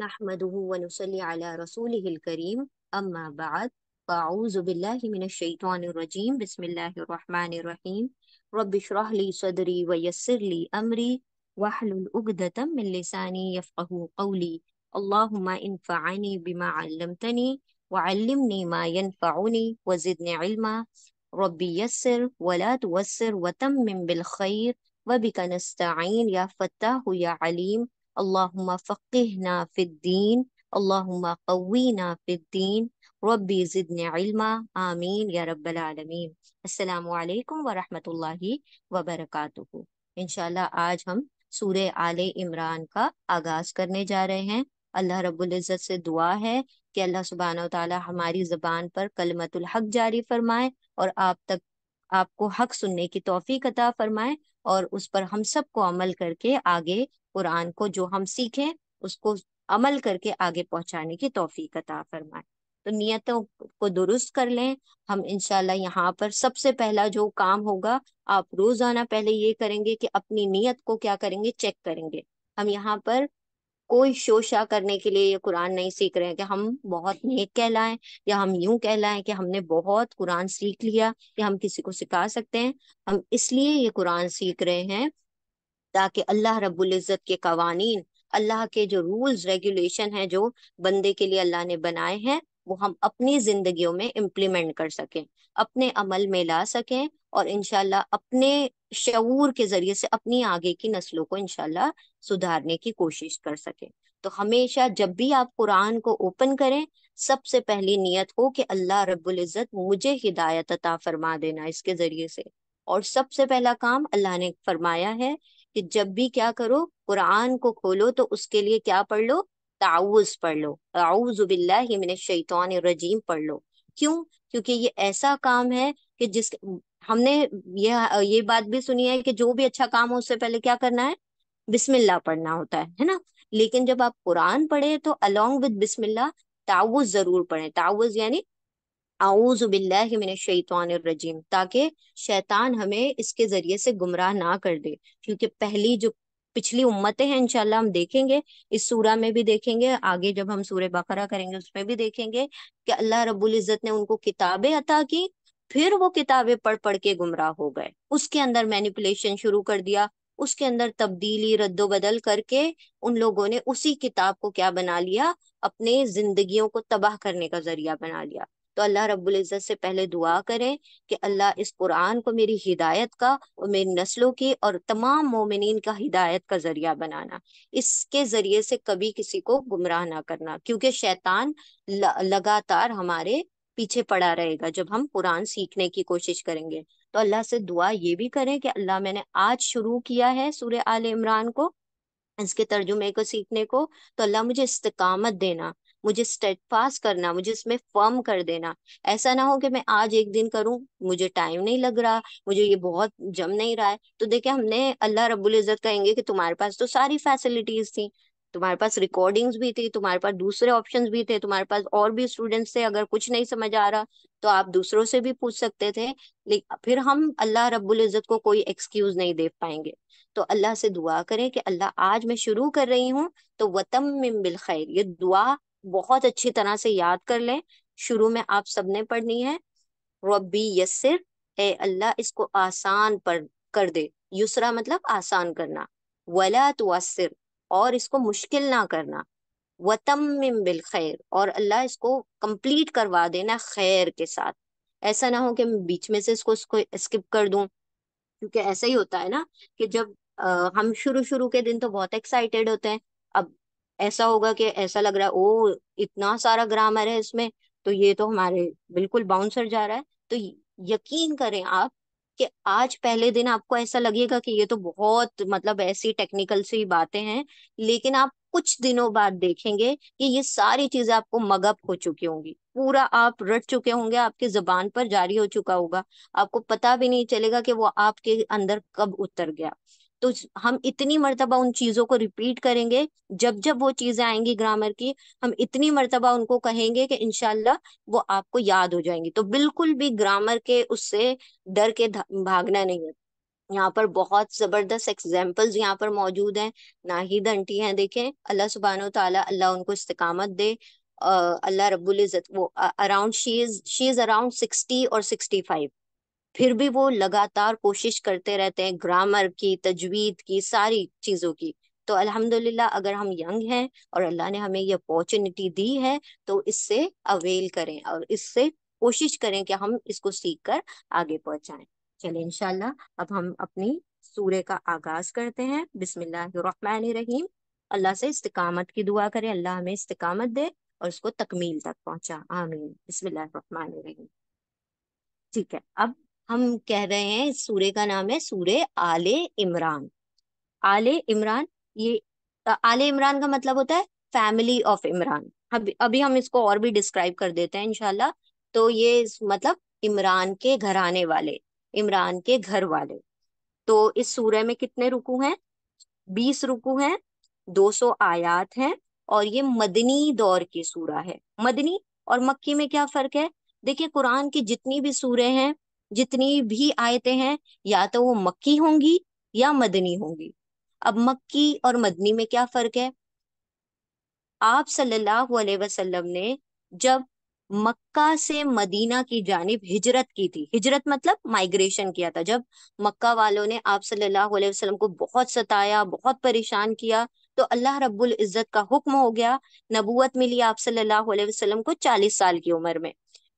نحمده ونصلي على رسوله الكريم أما بعد فأعوذ بالله من الشيطان الرجيم بسم الله الرحمن الرحيم رب اشرح لي صدري ويسر لي أمري واحلل عقدة من لساني يفقه قولي اللهم انفعني بما علمتني وعلمني ما ينفعني وزدني علما ربي يسر ولا توسر وتمم بالخير وبك نستعين يا فتاه يا عليم अल्लाहुम्मा फ़क़िहना फ़िद्दीन अल्लाहुम्मा कवीना फ़िद्दीन रब्बी ज़िदने इल्मा आमीन या रब्बल आलमीन अस्सलाम वालेकुम व रहमतुल्लाहि व बरकातुहू इंशाल्लाह आज हम सूर्य आल इमरान का आगाज करने जा रहे हैं अल्लाह रबुल्ज़त से दुआ है कि अल्लाह सुबहाना ताला हमारी ज़बान पर कलमतुल हक जारी फरमाए और आप तक आपको हक सुनने की तौफीक अता फरमाए और उस पर हम सबको अमल करके आगे कुरान को जो हम सीखें उसको अमल करके आगे पहुंचाने की तोफीक अता फरमाए तो नियतों को दुरुस्त कर लें हम इनशाला यहाँ पर सबसे पहला जो काम होगा आप रोजाना पहले ये करेंगे कि अपनी नीयत को क्या करेंगे चेक करेंगे हम यहाँ पर कोई शोशा करने के लिए ये कुरान नहीं सीख रहे हैं कि हम बहुत नेक कहलाएं या हम यूं कहलाएं कि हमने बहुत कुरान सीख लिया या हम किसी को सिखा सकते हैं हम इसलिए ये कुरान सीख रहे हैं ताकि अल्लाह रब्बुल इज़्ज़त के कवानीन अल्लाह के जो रूल्स रेगुलेशन है जो बंदे के लिए अल्लाह ने बनाए हैं वो हम अपनी जिंदगियों में इम्प्लीमेंट कर सकें अपने अमल में ला सकें और इनशाला अपने शूर के जरिए से अपनी आगे की नस्लों को इनशाला सुधारने की कोशिश कर सके तो हमेशा जब भी आप कुरान को ओपन करें सबसे पहली नियत हो कि अल्लाह रब्बुल इज़्ज़त मुझे हिदायत अता फरमा देना इसके जरिए से और सबसे पहला काम अल्लाह ने फरमाया है कि जब भी क्या करो कुरान को खोलो तो उसके लिए क्या पढ़ लो ताउज पढ़ लो आउजुबिल्ला शैतान रजीम पढ़ लो क्यों क्योंकि ये ऐसा काम है कि जिस हमने यह ये बात भी सुनी है कि जो भी अच्छा काम हो उससे पहले क्या करना है बिस्मिल्ला पढ़ना होता है है ना लेकिन जब आप कुरान पढ़े तो अलोंग विद बिस्मिल्ला ताउज़ जरूर पढ़े ताउज़ यानी आउज़बिल्लाशैतवानरजीम ताकि शैतान हमें इसके ज़रिए से गुमराह ना कर दे क्योंकि पहली जो पिछली उम्मतें हैं इनशाला हम देखेंगे इस सूरा में भी देखेंगे आगे जब हम सूर्य बकरा करेंगे उसमें भी देखेंगे कि अल्लाह रबुल्जत ने उनको किताबें अता की फिर वो किताबें पढ़ पढ़ के गुमराह हो गए उसके अंदर मैनिपुलेशन शुरू कर दिया उसके अंदर तब्दीली बदल करके उन लोगों ने उसी किताब को क्या बना लिया अपने जिंदगियों को तबाह करने का जरिया बना लिया तो अल्लाह रब्बुल इज़्ज़त से पहले दुआ करें कि अल्लाह इस कुरान को मेरी हिदायत का और मेरी नस्लों की और तमाम मोमिन का हिदायत का जरिया बनाना इसके जरिए से कभी किसी को गुमराह ना करना क्योंकि शैतान लगातार हमारे पीछे पड़ा रहेगा जब हम कुरान सीखने की कोशिश करेंगे तो अल्लाह से दुआ ये भी करें कि अल्लाह मैंने आज शुरू किया है सूर्य आल इमरान को इसके तर्जुमे को सीखने को तो अल्लाह मुझे इस्तकामत देना मुझे स्टेटफास करना मुझे इसमें फर्म कर देना ऐसा ना हो कि मैं आज एक दिन करूं मुझे टाइम नहीं लग रहा मुझे ये बहुत जम नहीं रहा है तो देखिए हमने अल्लाह रबुल इज़्ज़त कहेंगे कि तुम्हारे पास तो सारी फैसिलिटीज थी तुम्हारे पास रिकॉर्डिंग्स भी थी तुम्हारे पास दूसरे ऑप्शंस भी थे तुम्हारे पास और भी स्टूडेंट्स थे अगर कुछ नहीं समझ आ रहा तो आप दूसरों से भी पूछ सकते थे लेकिन फिर हम अल्लाह रब्बुल इज़्ज़त को कोई एक्सक्यूज नहीं दे पाएंगे तो अल्लाह से दुआ करें कि अल्लाह आज मैं शुरू कर रही हूँ तो वतम बिल खैर ये दुआ बहुत अच्छी तरह से याद कर लें शुरू में आप सबने पढ़नी है रब्बी यस्सिर ए अल्लाह इसको आसान पर कर दे युसरा मतलब आसान करना वला तो और इसको मुश्किल ना करना वतम बिल खैर और अल्लाह इसको कंप्लीट करवा देना खैर के साथ ऐसा ना हो कि मैं बीच में से इसको इसको स्किप कर दूं क्योंकि ऐसा ही होता है ना कि जब आ, हम शुरू शुरू के दिन तो बहुत एक्साइटेड होते हैं अब ऐसा होगा कि ऐसा लग रहा है ओ इतना सारा ग्रामर है इसमें तो ये तो हमारे बिल्कुल बाउंसर जा रहा है तो यकीन करें आप कि आज पहले दिन आपको ऐसा लगेगा कि ये तो बहुत मतलब ऐसी टेक्निकल सी बातें हैं लेकिन आप कुछ दिनों बाद देखेंगे कि ये सारी चीजें आपको मगअप हो चुकी होंगी पूरा आप रट चुके होंगे आपकी जबान पर जारी हो चुका होगा आपको पता भी नहीं चलेगा कि वो आपके अंदर कब उतर गया तो हम इतनी मरतबा उन चीज़ों को रिपीट करेंगे जब जब वो चीज़ें आएंगी ग्रामर की हम इतनी मरतबा उनको कहेंगे कि इनशाला वो आपको याद हो जाएंगी तो बिल्कुल भी ग्रामर के उससे डर के भागना नहीं है यहाँ पर बहुत जबरदस्त एग्जाम्पल्स यहाँ पर मौजूद हैं नाहिद आंटी हैं देखें अल्लाह सुबहान तला अल्लाह उनको इस्तकामत दे अल्लाह रबुल्जत इज़्ज़त वो around she is she is around sixty और सिक्सटी फाइव फिर भी वो लगातार कोशिश करते रहते हैं ग्रामर की तजवीद की सारी चीज़ों की तो अल्हम्दुलिल्लाह अगर हम यंग हैं और अल्लाह ने हमें ये अपॉर्चुनिटी दी है तो इससे अवेल करें और इससे कोशिश करें कि हम इसको सीख कर आगे पहुंचाएं चले इनशाला अब हम अपनी सूर्य का आगाज करते हैं बिस्मिल्लाहिर्रहमानिर्रहीम अल्लाह से इस्तकामत की दुआ करें अल्लाह हमें इस्तकामत दे और उसको तकमील तक पहुंचा आमीन बिस्मिल्लाहिर्रहमानिर्रहीम ठीक है अब हम कह रहे हैं इस सूर्य का नाम है सूर्य आले इमरान आले इमरान ये आले इमरान का मतलब होता है फैमिली ऑफ इमरान अभी अभी हम इसको और भी डिस्क्राइब कर देते हैं इनशाला तो ये मतलब इमरान के घराने वाले इमरान के घर वाले तो इस सूर्य में कितने रुकू हैं बीस रुकू हैं दो सौ आयात हैं और ये मदनी दौर की सूरा है मदनी और मक्की में क्या फर्क है देखिए कुरान की जितनी भी सूरे हैं जितनी भी आयतें हैं या तो वो मक्की होंगी या मदनी होंगी अब मक्की और मदनी में क्या फर्क है आप सल्लल्लाहु अलैहि वसल्लम ने जब मक्का से मदीना की जानब हिजरत की थी हिजरत मतलब माइग्रेशन किया था जब मक्का वालों ने आप सल्लल्लाहु अलैहि वसल्लम को बहुत सताया बहुत परेशान किया तो अल्लाह रब्बुल इज़्ज़त का हुक्म हो गया नबूवत मिली आप सल्लल्लाहु अलैहि वसल्लम को चालीस साल की उम्र में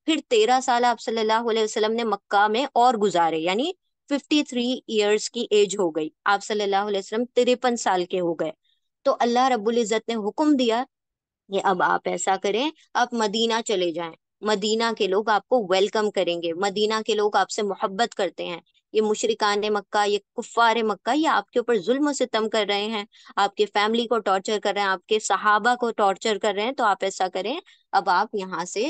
फिर तेरह साल आप सल्लल्लाहु अलैहि वसल्लम ने मक्का में और गुजारे यानी फिफ्टी थ्री ईयर्स की एज हो गई आप सल्लल्लाहु अलैहि वसल्लम तिरपन साल के हो गए तो अल्लाह रब्बुल इज़्ज़त ने हुक्म दिया कि अब आप ऐसा करें आप मदीना चले जाएं मदीना के लोग आपको वेलकम करेंगे मदीना के लोग आपसे मोहब्बत करते हैं ये मुशरकान मक्का ये कुफ़ार मक्का ये आपके ऊपर जुल्म सितम कर रहे हैं आपके फैमिली को टॉर्चर कर रहे हैं आपके सहाबा को टॉर्चर कर रहे हैं तो आप ऐसा करें अब आप यहाँ से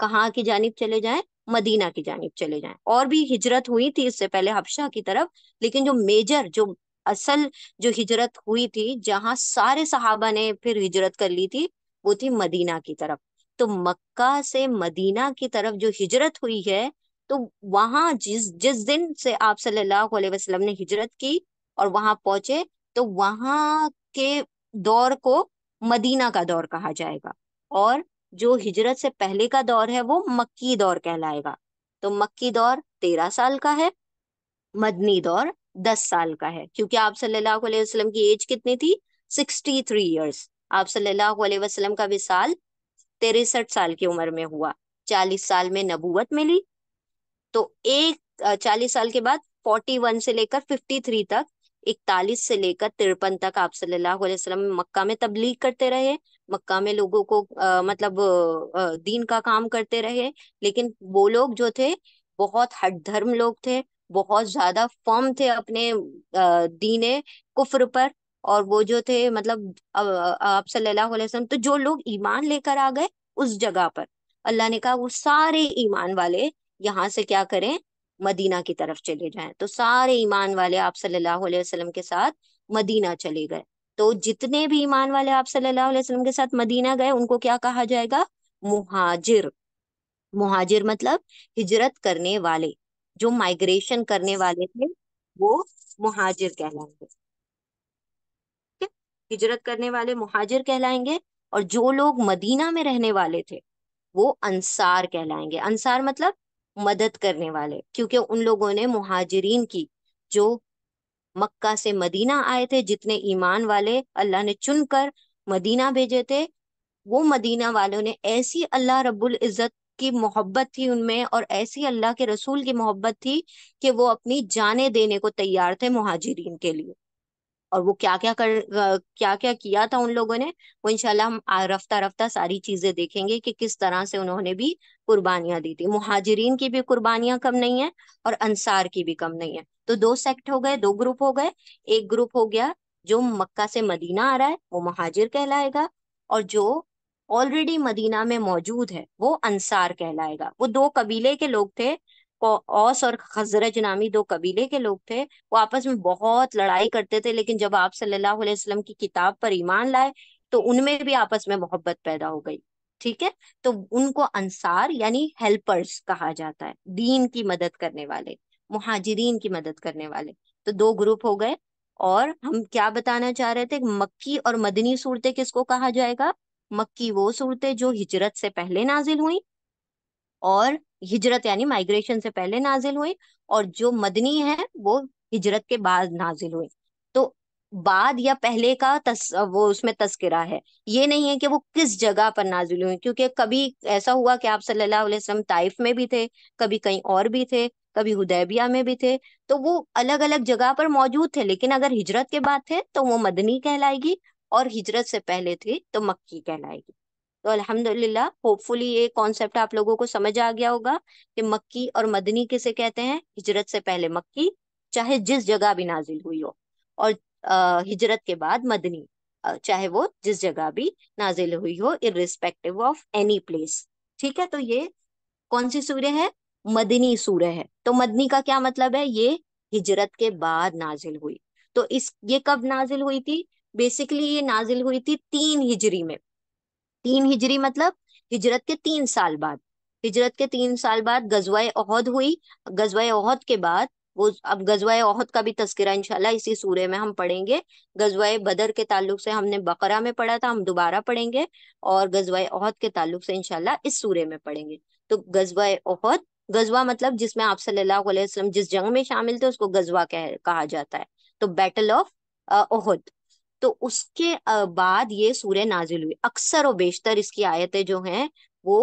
कहाँ की जानब चले जाएं मदीना की जानब चले जाएं और भी हिजरत हुई थी इससे पहले हफ्शा की तरफ लेकिन जो मेजर जो असल जो हिजरत हुई थी जहाँ सारे सहाबा ने फिर हिजरत कर ली थी वो थी मदीना की तरफ तो मक्का से मदीना की तरफ जो हिजरत हुई है तो वहां जिस जिस दिन से आप सल्लल्लाहु अलैहि वसल्लम ने हिजरत की और वहां पहुंचे तो वहां के दौर को मदीना का दौर कहा जाएगा और जो हिजरत से पहले का दौर है वो मक्की दौर कहलाएगा तो मक्की दौर तेरह साल का है मदनी दौर दस साल का है क्योंकि आप सल्लल्लाहु अलैहि वसल्लम की एज कितनी थी सिक्सटी थ्री ईयर्स आप सल्लल्लाहु अलैहि वसल्लम का विशाल तिरसठ साल की उम्र में हुआ चालीस साल में नबूवत मिली तो एक चालीस साल के बाद फोर्टी वन से लेकर फिफ्टी थ्री तक इकतालीस से लेकर तिरपन तक आप सल्लल्लाहु अलैहि वसल्लम मक्का में तबलीग करते रहे मक्का में लोगों को आ, मतलब आ, दीन का काम करते रहे लेकिन वो लोग जो थे बहुत हट धर्म लोग थे बहुत ज्यादा फर्म थे अपने दीने कुफर पर और वो जो थे मतलब आप सल्लल्लाहु अलैहि वसल्लम तो जो लोग ईमान लेकर आ गए उस जगह पर अल्लाह ने कहा वो सारे ईमान वाले यहाँ से क्या करें मदीना की तरफ चले जाएं तो सारे ईमान वाले आप सल्लल्लाहु अलैहि वसल्लम के साथ मदीना चले गए तो जितने भी ईमान वाले आप सल्लल्लाहु अलैहि वसल्लम के साथ मदीना गए उनको क्या कहा जाएगा मुहाजिर मुहाजिर मतलब हिजरत करने वाले जो माइग्रेशन करने वाले थे वो मुहाजिर कहलाएंगे हिजरत करने वाले मुहाजिर कहलाएंगे और जो लोग मदीना में रहने वाले थे वो अंसार कहलाएंगे अंसार मतलब मदद करने वाले क्योंकि उन लोगों ने मुहाजिरीन की जो मक्का से मदीना आए थे जितने ईमान वाले अल्लाह ने चुनकर मदीना भेजे थे वो मदीना वालों ने ऐसी अल्लाह रब्बुल इज़्ज़त की मोहब्बत थी उनमें और ऐसी अल्लाह के रसूल की मोहब्बत थी कि वो अपनी जाने देने को तैयार थे मुहाजिरीन के लिए और वो क्या क्या कर क्या क्या किया था उन लोगों ने वो इनशाला हम रफ्ता रफ्ता सारी चीजें देखेंगे कि किस तरह से उन्होंने भी कुर्बानियां दी थी मुहाजरीन की भी कुर्बानियां कम नहीं है और अंसार की भी कम नहीं है तो दो सेक्ट हो गए दो ग्रुप हो गए एक ग्रुप हो गया जो मक्का से मदीना आ रहा है वो महाजिर कहलाएगा और जो ऑलरेडी मदीना में मौजूद है वो अंसार कहलाएगा वो दो कबीले के लोग थे औस और खजरज नामी दो कबीले के लोग थे वो आपस में बहुत लड़ाई करते थे लेकिन जब आप सल्लल्लाहु अलैहि वसल्लम की किताब पर ईमान लाए तो उनमें भी आपस में मोहब्बत पैदा हो गई ठीक है तो उनको अंसार यानी हेल्पर्स कहा जाता है दीन की मदद करने वाले मुहाजरीन की मदद करने वाले तो दो ग्रुप हो गए और हम क्या बताना चाह रहे थे मक्की और मदनी सूरतें किसको कहा जाएगा मक्की वो सूरतें जो हिजरत से पहले नाजिल हुई और हिजरत यानी माइग्रेशन से पहले नाजिल हुई और जो मदनी है वो हिजरत के बाद नाजिल हुई बाद या पहले का तस, वो उसमें तस्करा है ये नहीं है कि वो किस जगह पर नाजिल हुए क्योंकि कभी ऐसा हुआ कि आप सल्लल्लाहु अलैहि वसल्लम ताइफ में भी थे कभी कहीं और भी थे कभी हुदैबिया में भी थे तो वो अलग अलग जगह पर मौजूद थे लेकिन अगर हिजरत के बाद थे तो वो मदनी कहलाएगी और हिजरत से पहले थी तो मक्की कहलाएगी तो अल्हम्दुलिल्लाह होपफुली ये कॉन्सेप्ट आप लोगों को समझ आ गया होगा कि मक्की और मदनी किसे कहते हैं हिजरत से पहले मक्की चाहे जिस जगह भी नाजिल हुई हो और हिजरत के बाद मदनी चाहे वो जिस जगह भी नाजिल हुई हो इरिस्पेक्टिव ऑफ एनी प्लेस ठीक है तो ये कौन सी सूर्य है मदनी सूर्य है तो मदनी का क्या मतलब है ये हिजरत के बाद नाजिल हुई तो इस ये कब नाजिल हुई थी बेसिकली ये नाजिल हुई थी तीन हिजरी में तीन हिजरी मतलब हिजरत के तीन साल बाद हिजरत के तीन साल बाद गजवाए अहद हुई गजवाए अहद के बाद वो अब गजवाए ओहद का भी तस्करा इनशाला इसी सूर्य में हम पढ़ेंगे गजवाए बदर के ताल्लुक से हमने बकरा में पढ़ा था हम दोबारा पढ़ेंगे और गजवाए ओहद के ताल्लुक से इनशाला इस सूर्य में पढ़ेंगे तो गजवाए ओहद गजवा मतलब जिसमें आप सल्लल्लाहु अलैहि वसल्लम जिस जंग में शामिल थे उसको गजवा कह, कहा जाता है तो बैटल ऑफ ओहद तो उसके बाद ये सूर्य नाजिल हुई अक्सर और बेशतर इसकी आयतें जो हैं वो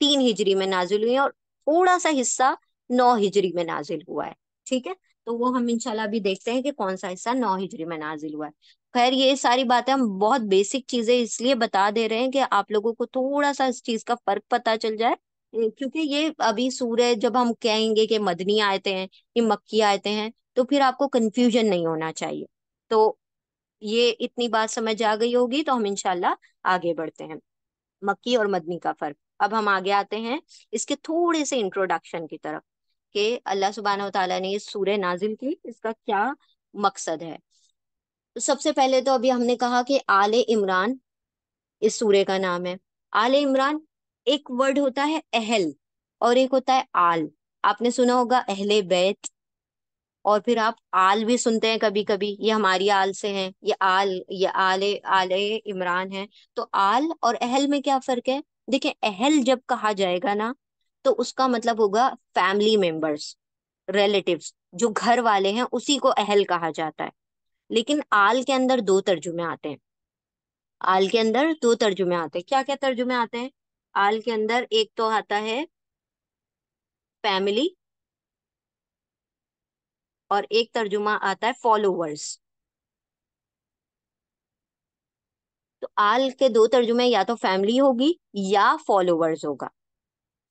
तीन हिजरी में नाजिल हुई और थोड़ा सा हिस्सा नौ हिजरी में नाजिल हुआ है ठीक है तो वो हम इंशाल्लाह अभी देखते हैं कि कौन सा हिस्सा नौ हिजरी में नाजिल हुआ है खैर ये सारी बातें हम बहुत बेसिक चीजें इसलिए बता दे रहे हैं कि आप लोगों को थोड़ा सा इस चीज का फर्क पता चल जाए क्योंकि ये अभी सूर्य जब हम कहेंगे कि मदनी आयते हैं कि मक्की आयते हैं तो फिर आपको कंफ्यूजन नहीं होना चाहिए तो ये इतनी बात समझ आ गई होगी तो हम इनशाला आगे बढ़ते हैं मक्की और मदनी का फर्क अब हम आगे आते हैं इसके थोड़े से इंट्रोडक्शन की तरफ के अल्लाह सुबहान तला ने सूर्य नाजिल की इसका क्या मकसद है तो सबसे पहले तो अभी हमने कहा कि आल इमरान इस सूर्य का नाम है आल इमरान एक वर्ड होता है अहल और एक होता है आल आपने सुना होगा अहले बैत और फिर आप आल भी सुनते हैं कभी कभी ये हमारी आल से हैं ये आल ये आले आले इमरान है तो आल और अहल में क्या फर्क है देखिए अहल जब कहा जाएगा ना तो उसका मतलब होगा फैमिली मेंबर्स रिलेटिव्स जो घर वाले हैं उसी को अहल कहा जाता है लेकिन आल के अंदर दो तर्जुमे आते हैं आल के अंदर दो तर्जुमे आते हैं क्या क्या तर्जुमे आते हैं आल के अंदर एक तो आता है फैमिली और एक तर्जुमा आता है फॉलोवर्स तो आल के दो तर्जुमे या तो फैमिली होगी या फॉलोवर्स होगा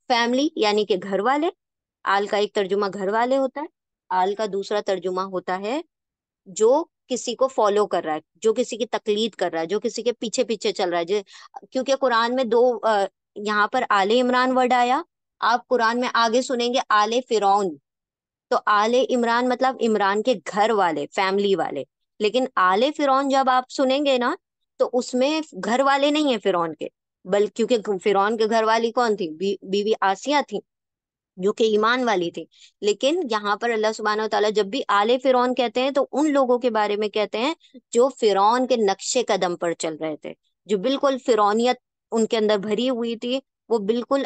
फैमिली यानी कि घर वाले आल का एक तर्जुमा घर वाले होता है आल का दूसरा तर्जुमा होता है जो किसी को फॉलो कर रहा है जो किसी की तकलीद कर रहा है जो किसी के पीछे पीछे चल रहा है जो क्योंकि कुरान में दो यहाँ पर आले इमरान वर्ड आया आप कुरान में आगे सुनेंगे आले फिरौन तो आले इमरान मतलब इमरान के घर वाले फैमिली वाले लेकिन आले फिरौन जब आप सुनेंगे ना तो उसमें घर वाले नहीं है फिरौन के बल्कि क्योंकि फिरौन के घर वाली कौन थी बीवी आसिया थी जो कि ईमान वाली थी लेकिन यहाँ पर अल्लाह सुबहाना तला जब भी आले फिरौन कहते हैं तो उन लोगों के बारे में कहते हैं जो फिरौन के नक्शे कदम पर चल रहे थे जो बिल्कुल फिरौनियत उनके अंदर भरी हुई थी वो बिल्कुल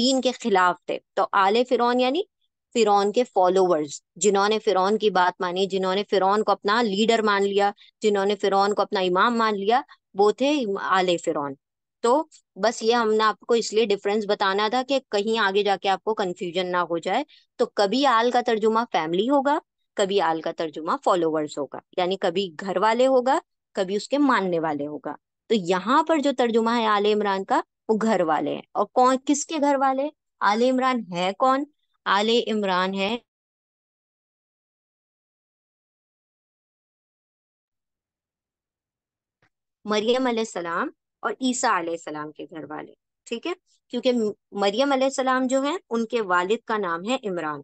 दीन के खिलाफ थे तो आले फिरौन यानी फिरौन के फॉलोवर्स जिन्होंने फिरौन की बात मानी जिन्होंने फिरौन को अपना लीडर मान लिया जिन्होंने फिरौन को अपना इमाम मान लिया वो थे आले फिरौन तो बस ये हमने आपको इसलिए डिफरेंस बताना था कि कहीं आगे जाके आपको कंफ्यूजन ना हो जाए तो कभी आल का तर्जुमा फैमिली होगा कभी आल का तर्जुमा फॉलोवर्स होगा यानी कभी घर वाले होगा कभी उसके मानने वाले होगा तो यहाँ पर जो तर्जुमा है आले इमरान का वो घर वाले हैं और कौन किसके घर वाले आले इमरान है कौन आले इमरान है मरियम सलाम और ईसा आलाम के घर वाले ठीक है क्योंकि मरियम आसमाम जो है उनके वालिद का नाम है इमरान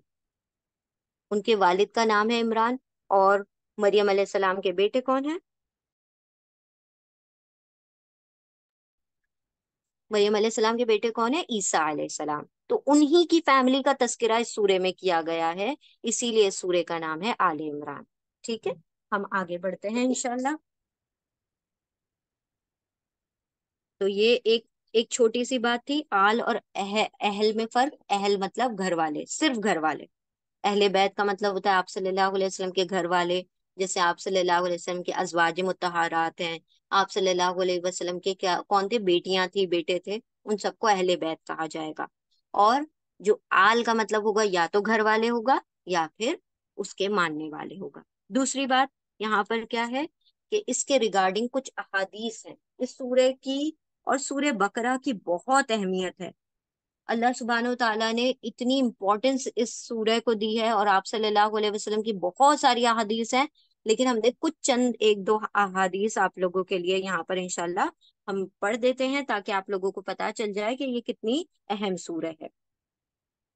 उनके वालिद का नाम है इमरान और मरियम आसमाम के बेटे कौन है मरियम आसमाम के बेटे कौन है ईसा आलाम तो उन्हीं की फैमिली का तस्करा इस सूर्य में किया गया है इसीलिए सूर्य का नाम है आल इमरान ठीक है हम आगे बढ़ते हैं इनशाला तो ये एक एक छोटी सी बात थी आल और अह, अहल में फर्क अहल मतलब घर वाले सिर्फ घर वाले अहले बैत का मतलब होता है आप सल्लल्लाहु अलैहि वसल्लम के घर वाले जैसे आप सल्लल्लाहु अलैहि वसल्लम के अजवाज मुतहारात हैं आप सल्लल्लाहु अलैहि वसल्लम के क्या कौन थे बेटियां थी बेटे थे उन सबको अहले बैत कहा जाएगा और जो आल का मतलब होगा या तो घर वाले होगा या फिर उसके मानने वाले होगा दूसरी बात यहाँ पर क्या है कि इसके रिगार्डिंग कुछ अहादीस हैं इस सूर्य की और सूर्य बकरा की बहुत अहमियत है अल्लाह सुबहान तला ने इतनी इम्पोर्टेंस इस सूर्य को दी है और आप सल्लल्लाहु अलैहि वसल्लम की बहुत सारी अहादीस हैं लेकिन हमने कुछ चंद एक दो अहादीस आप लोगों के लिए यहाँ पर इनशाला हम पढ़ देते हैं ताकि आप लोगों को पता चल जाए कि ये कितनी अहम सूरह है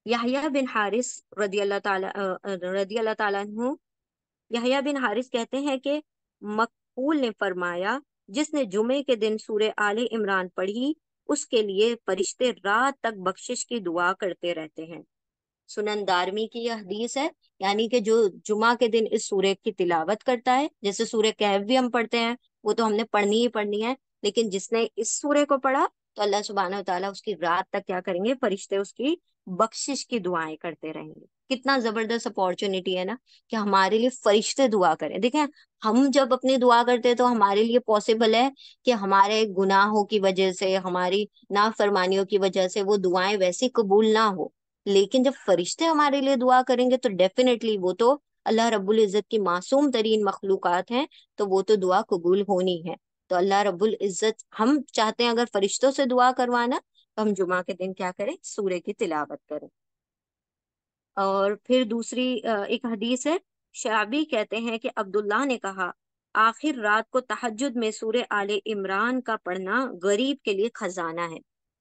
यहा बिन हारिस रदी अल्लाह ताला रदी अल्लाह ताला बिन हारिस कहते हैं कि मकबूल ने फरमाया जिसने जुमे के दिन सूर्य आले इमरान पढ़ी उसके लिए फरिश्ते रात तक बख्शिश की दुआ करते रहते हैं सुनन दारमी की यह हदीस है यानी कि जो जुमा के दिन इस सूर्य की तिलावत करता है जैसे सूर्य कहव भी हम पढ़ते हैं वो तो हमने पढ़नी ही पढ़नी है लेकिन जिसने इस सूर्य को पढ़ा तो अल्लाह सुबहान तला उसकी रात तक क्या करेंगे फरिश्ते उसकी बख्शिश की दुआएं करते रहेंगे कितना जबरदस्त अपॉर्चुनिटी है ना कि हमारे लिए फरिश्ते दुआ करें देखें हम जब अपनी दुआ करते हैं तो हमारे लिए पॉसिबल है कि हमारे गुनाहों की वजह से हमारी नाफरमानियों की वजह से वो दुआएं वैसी कबूल ना हो लेकिन जब फरिश्ते हमारे लिए दुआ करेंगे तो डेफिनेटली वो तो अल्लाह रब्बुल इज़्ज़त की मासूम तरीन मखलूकत हैं तो वो तो दुआ कबूल होनी है तो अल्लाह रब्बुल इज़्ज़त हम चाहते हैं अगर फरिश्तों से दुआ करवाना तो हम जुमा के दिन क्या करें सूर्य की तिलावत करें और फिर दूसरी एक हदीस है शाबी कहते हैं कि अब्दुल्ला ने कहा आखिर रात को तहजद में सूर्य आल इमरान का पढ़ना गरीब के लिए खजाना है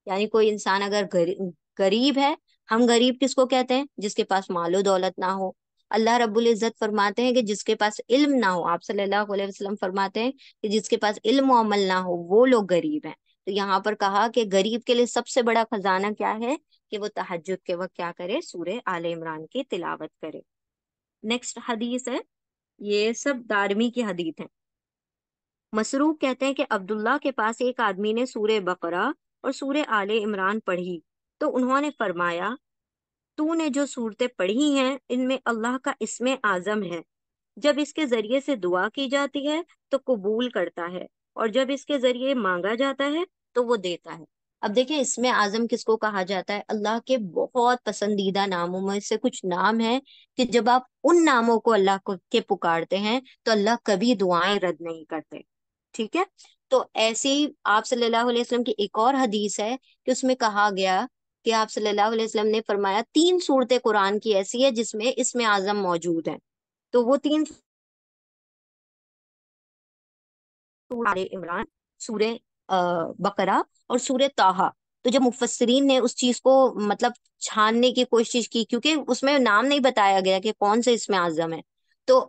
यानी कोई इंसान अगर गरीब गरीब है हम गरीब किसको कहते हैं जिसके पास मालो दौलत ना हो अल्लाह रब्बुल इज़्ज़त फरमाते हैं कि जिसके पास इल्म ना हो आप सल्लल्लाहु अलैहि वसल्लम फरमाते हैं कि जिसके पास इल्म अमल ना हो वो लोग गरीब हैं तो यहाँ पर कहा कि गरीब के लिए सबसे बड़ा खजाना क्या है कि वो तहज के वक्त क्या करे सूर्य आल इमरान की तिलावत करे नेक्स्ट हदीस है ये सब दारमी की हदीत है मसरूक कहते हैं कि अब्दुल्ला के पास एक आदमी ने सूर्य बकरा और सूर्य आल इमरान पढ़ी तो उन्होंने फरमाया तू ने जो सूरतें पढ़ी हैं इनमें अल्लाह का इसमें आजम है जब इसके जरिए से दुआ की जाती है तो कबूल करता है और जब इसके जरिए मांगा जाता है तो वो देता है अब देखिए इसमें आजम किसको कहा जाता है अल्लाह के बहुत पसंदीदा नामों में से कुछ नाम है कि जब आप उन नामों को अल्लाह को के पुकारते हैं तो अल्लाह कभी दुआएं रद्द नहीं करते ठीक है तो ऐसे आप सल्लल्लाहु अलैहि वसल्लम की एक और हदीस है कि उसमें कहा गया कि आप सल्लल्लाहु अलैहि वसल्लम ने फरमाया तीन सूरतें कुरान की ऐसी है जिसमें इसमें आजम मौजूद है तो वो तीन इमरान सूर बकरा और सूर ताहा तो जब मुफसरीन ने उस चीज को मतलब छानने की कोशिश की क्योंकि उसमें नाम नहीं बताया गया कि कौन से इसमें आजम है तो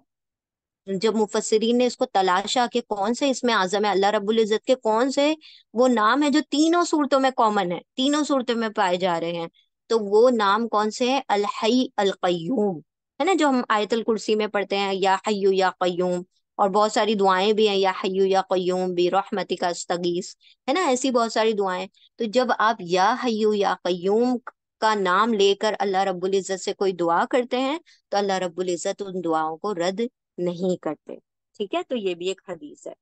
जब मुफसरीन ने इसको तलाशा कि कौन से इसमें आजम है अल्लाह रब्बुल इज़्ज़त के कौन से वो नाम है जो तीनों सूरतों में कॉमन है तीनों सूरतों में पाए जा रहे हैं तो वो नाम कौन से है अलहई अलकयूम है ना जो हम आयतल कुर्सी में पढ़ते हैं या हयू या क्यूम और बहुत सारी दुआएं भी हैं या हयू या क्यूम भी रहमती का अस्तगीस है ना ऐसी बहुत सारी दुआएं तो जब आप या हयू या क्यूम का नाम लेकर अल्लाह रब्बुल इज़्ज़त से कोई दुआ करते हैं तो अल्लाह रब्बुल इज़्ज़त उन दुआओं को रद्द नहीं करते ठीक है तो ये भी एक हदीस है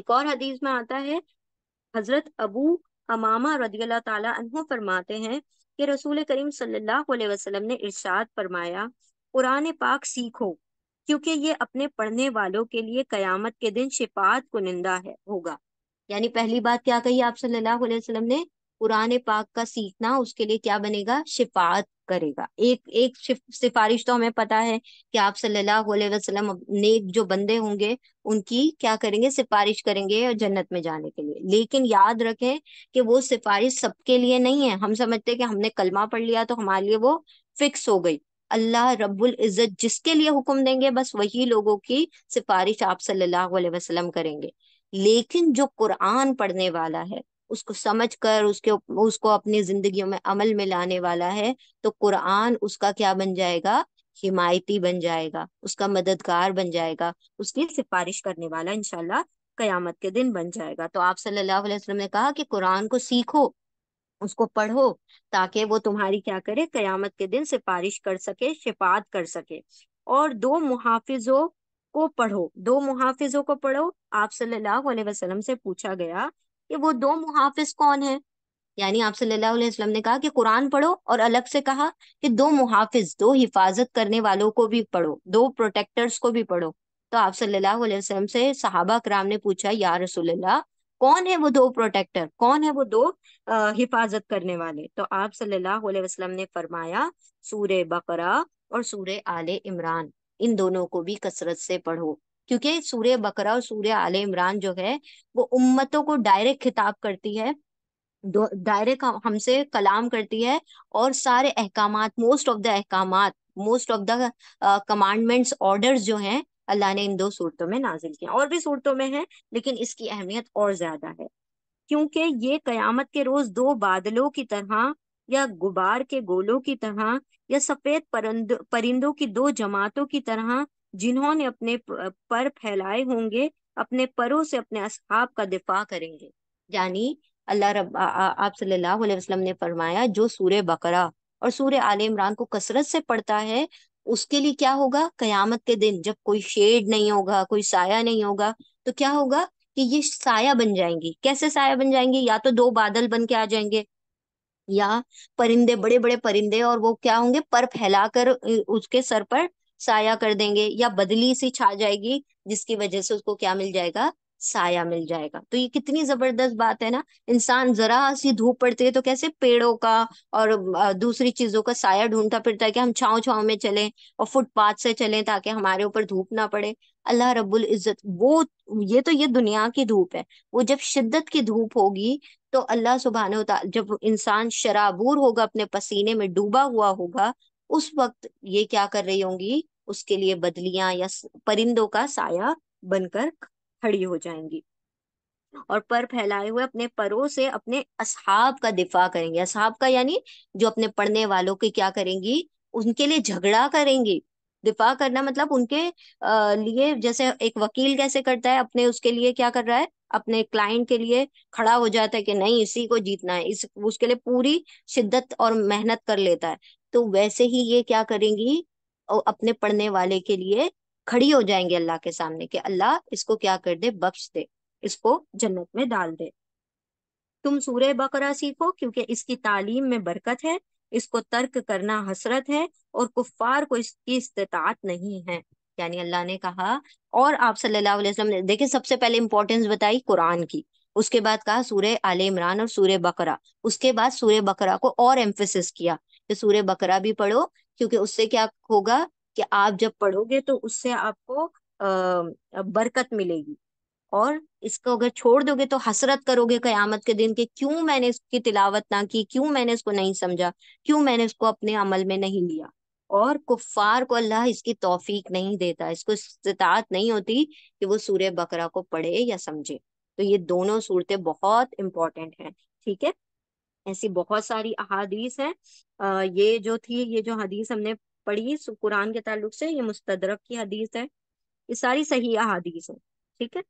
एक और हदीस में आता है हजरत अबू अमामा रदी अल्लाह तला फरमाते हैं कि रसूल करीम सल्लल्लाहु अलैहि वसल्लम ने इरशाद फरमाया कुरान पाक सीखो क्योंकि ये अपने पढ़ने वालों के लिए कयामत के दिन शिफात कुनिंदा है होगा यानी पहली बात क्या कही आप सल्लल्लाहु अलैहि वसल्लम ने पुराने पाक का सीखना उसके लिए क्या बनेगा शिफात करेगा एक एक सिफारिश तो हमें पता है कि आप सल्लल्लाहु अलैहि वसल्लम नेक जो बंदे होंगे उनकी क्या करेंगे सिफारिश करेंगे और जन्नत में जाने के लिए लेकिन याद रखें कि वो सिफारिश सबके लिए नहीं है हम समझते कि हमने कलमा पढ़ लिया तो हमारे लिए वो फिक्स हो गई अल्लाह रब्बुल इज़्ज़त जिसके लिए हुक्म देंगे बस वही लोगों की सिफारिश आप सल्लल्लाहु अलैहि वसल्लम करेंगे लेकिन जो कुरान पढ़ने वाला है उसको समझ कर उसके उसको अपनी जिंदगी में अमल में लाने वाला है तो कुरान उसका क्या बन जाएगा हिमायती बन जाएगा उसका मददगार बन जाएगा उसकी सिफारिश करने वाला इनशाला कयामत के दिन बन जाएगा तो आप सल्लल्लाहु अलैहि वसल्लम ने कहा कि कुरान को सीखो उसको पढ़ो ताकि वो तुम्हारी क्या करे कयामत के दिन सिफारिश कर सके शिफात कर सके और दो मुहाफिजों को पढ़ो दो मुहाफिजों को पढ़ो आप सल्लल्लाहु अलैहि वसल्लम से पूछा गया कि वो दो मुहाफिज कौन है यानी आप सल्लल्लाहु अलैहि वसल्लम ने कहा कि कुरान पढ़ो और अलग से कहा कि दो मुहाफिज दो हिफाजत करने वालों को भी पढ़ो दो प्रोटेक्टर्स को भी पढ़ो तो आप सल्लल्लाहु अलैहि वसल्लम से सहाबा कराम ने पूछा या रसोल्ला कौन है वो दो प्रोटेक्टर कौन है वो दो आ, हिफाजत करने वाले तो आप सल्लल्लाहु अलैहि वसल्लम ने फरमाया सूर्य बकरा और सूर्य आले इमरान इन दोनों को भी कसरत से पढ़ो क्योंकि सूर्य बकरा और सूर्य आले इमरान जो है वो उम्मतों को डायरेक्ट खिताब करती है डायरेक्ट हमसे कलाम करती है और सारे अहकाम मोस्ट ऑफ द अहकाम most of the commandments orders जो हैं अल्लाह ने इन दो सूरतों में नाजिल किया और भी सूरतों में है लेकिन इसकी अहमियत और ज्यादा है क्योंकि ये कयामत के रोज दो बादलों की तरह या गुबार के गोलों की तरह या सफेद परिंदों की दो जमातों की तरह जिन्होंने अपने पर फैलाए होंगे अपने परों से अपने असहाब का दिफा करेंगे यानी अल्लाह रब आप सल्लल्लाहु अलैहि वसल्लम ने फरमाया जो सूर्य बकरा और सूर्य आल इमरान को कसरत से पढ़ता है उसके लिए क्या होगा कयामत के दिन जब कोई शेड नहीं होगा कोई साया नहीं होगा तो क्या होगा कि ये साया बन जाएंगी कैसे साया बन जाएंगी या तो दो बादल बन के आ जाएंगे या परिंदे बड़े बड़े परिंदे और वो क्या होंगे पर फैलाकर उसके सर पर साया कर देंगे या बदली सी छा जाएगी जिसकी वजह से उसको क्या मिल जाएगा साया मिल जाएगा तो ये कितनी जबरदस्त बात है ना इंसान जरा सी धूप पड़ती है तो कैसे पेड़ों का और दूसरी चीजों का साया ढूंढता फिरता है कि हम छाव छाव में चलें और फुटपाथ से चलें ताकि हमारे ऊपर धूप ना पड़े अल्लाह रब्बुल इज्जत वो ये तो ये दुनिया की धूप है वो जब शिद्दत की धूप होगी तो अल्लाह सुबहान जब इंसान शराबूर होगा अपने पसीने में डूबा हुआ होगा उस वक्त ये क्या कर रही होंगी उसके लिए बदलियां या परिंदों का साया बनकर खड़ी हो जाएंगी और पर फैलाए हुए अपने परों से अपने असहाब का दिफा करेंगे असहाब का यानी जो अपने पढ़ने वालों के क्या करेंगी उनके लिए झगड़ा करेंगी दिफा करना मतलब उनके लिए जैसे एक वकील कैसे करता है अपने उसके लिए क्या कर रहा है अपने क्लाइंट के लिए खड़ा हो जाता है कि नहीं इसी को जीतना है इस उसके लिए पूरी शिद्दत और मेहनत कर लेता है तो वैसे ही ये क्या करेंगी और अपने पढ़ने वाले के लिए खड़ी हो जाएंगे अल्लाह के सामने कि अल्लाह इसको क्या कर दे बख्श दे इसको जन्नत में डाल दे तुम सूर्य बकरा सीखो क्योंकि इसकी तालीम में बरकत है इसको तर्क करना हसरत है और कुफार को इसकी इस्तात नहीं है यानी अल्लाह ने कहा और आप सल्लल्लाहु अलैहि वसल्लम ने देखिए सबसे पहले इंपॉर्टेंस बताई कुरान की उसके बाद कहा सूर्य आल इमरान और सूर्य बकरा उसके बाद सूर्य बकरा को और एम्फोसिस किया कि सूर्य बकरा भी पढ़ो क्योंकि उससे क्या होगा कि आप जब पढ़ोगे तो उससे आपको बरकत मिलेगी और इसको अगर छोड़ दोगे तो हसरत करोगे कयामत के दिन के क्यों मैंने इसकी तिलावत ना की क्यों मैंने इसको नहीं समझा क्यों मैंने इसको अपने अमल में नहीं लिया और कुफार को अल्लाह इसकी तौफीक नहीं देता इसको इस्तात नहीं होती कि वो सूर्य बकरा को पढ़े या समझे तो ये दोनों सूरतें बहुत इंपॉर्टेंट हैं ठीक है ऐसी बहुत सारी अहादीस हैं ये जो थी ये जो हदीस हमने पढ़ी कुरान के ताल्लुक से ये मुस्तदरक की हदीस है ये सारी सही अदीस है ठीक है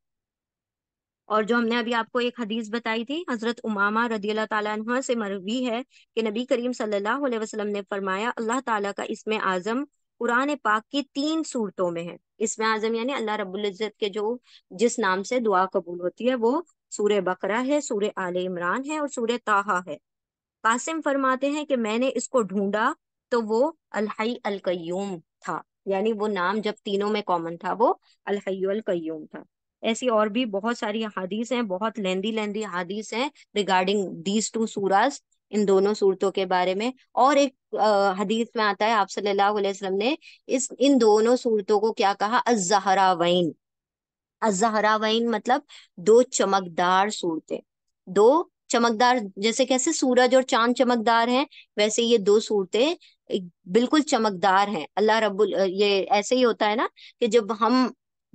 और जो हमने अभी आपको एक हदीस बताई थी हजरत उमामा रदी अल्लाह तला से मरवी है कि नबी करीम सल्लल्लाहु अलैहि वसल्लम ने फरमाया अल्लाह ताला का इसमें आजम कुरान पाक की तीन सूरतों में है इसमें आजम यानी अल्लाह रबुल्जत के जो जिस नाम से दुआ कबूल होती है वो सूर्य बकरा है सूर्य आल इमरान है और सूर्य ताहा है कासिम फरमाते हैं कि मैंने इसको ढूंढा तो वो अलहई अलकयूम था यानी वो नाम जब तीनों में कॉमन था वो अलहई अलकयूम था ऐसी और भी बहुत सारी हादीस हैं बहुत लेंदी लेंदी हादीस हैं रिगार्डिंग दीज टू सूराज इन दोनों सूरतों के बारे में और एक आ, हदीस में आता है आप सल्लल्लाहु अलैहि वसल्लम ने इस इन दोनों सूरतों को क्या कहा अजहरावैन अजहरावैन मतलब दो चमकदार सूरतें दो चमकदार जैसे कैसे सूरज और चांद चमकदार हैं वैसे ये दो सूरतें बिल्कुल चमकदार हैं अल्लाह रब्बुल ये ऐसे ही होता है ना कि जब हम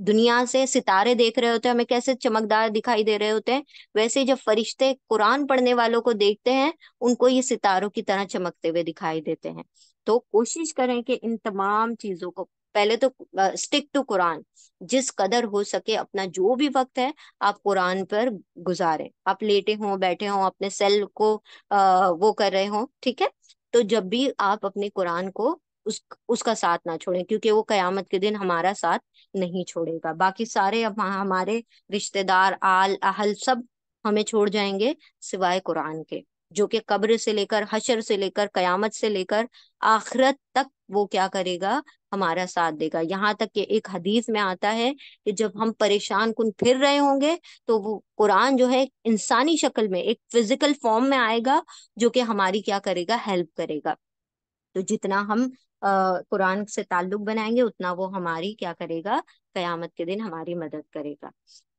दुनिया से सितारे देख रहे होते हैं हमें कैसे चमकदार दिखाई दे रहे होते हैं वैसे जब फरिश्ते कुरान पढ़ने वालों को देखते हैं उनको ये सितारों की तरह चमकते हुए दिखाई देते हैं तो कोशिश करें कि इन तमाम चीजों को पहले तो स्टिक टू कुरान जिस कदर हो सके अपना जो भी वक्त है आप कुरान पर गुजारें आप लेटे हों बैठे हों अपने सेल को आ, वो कर रहे हों ठीक है तो जब भी आप अपने कुरान को उस उसका साथ ना छोड़ें क्योंकि वो कयामत के दिन हमारा साथ नहीं छोड़ेगा बाकी सारे हाँ, हमारे रिश्तेदार आल अहल सब हमें छोड़ जाएंगे सिवाय कुरान के जो कि कब्र से लेकर हशर से लेकर कयामत से लेकर आखरत तक वो क्या करेगा हमारा साथ देगा यहाँ तक कि एक हदीस में आता है कि जब हम परेशान कुन फिर रहे होंगे तो वो कुरान जो है इंसानी शक्ल में एक फिजिकल फॉर्म में आएगा जो कि हमारी क्या करेगा हेल्प करेगा तो जितना हम अः कुरान से ताल्लुक बनाएंगे उतना वो हमारी क्या करेगा कयामत के दिन हमारी मदद करेगा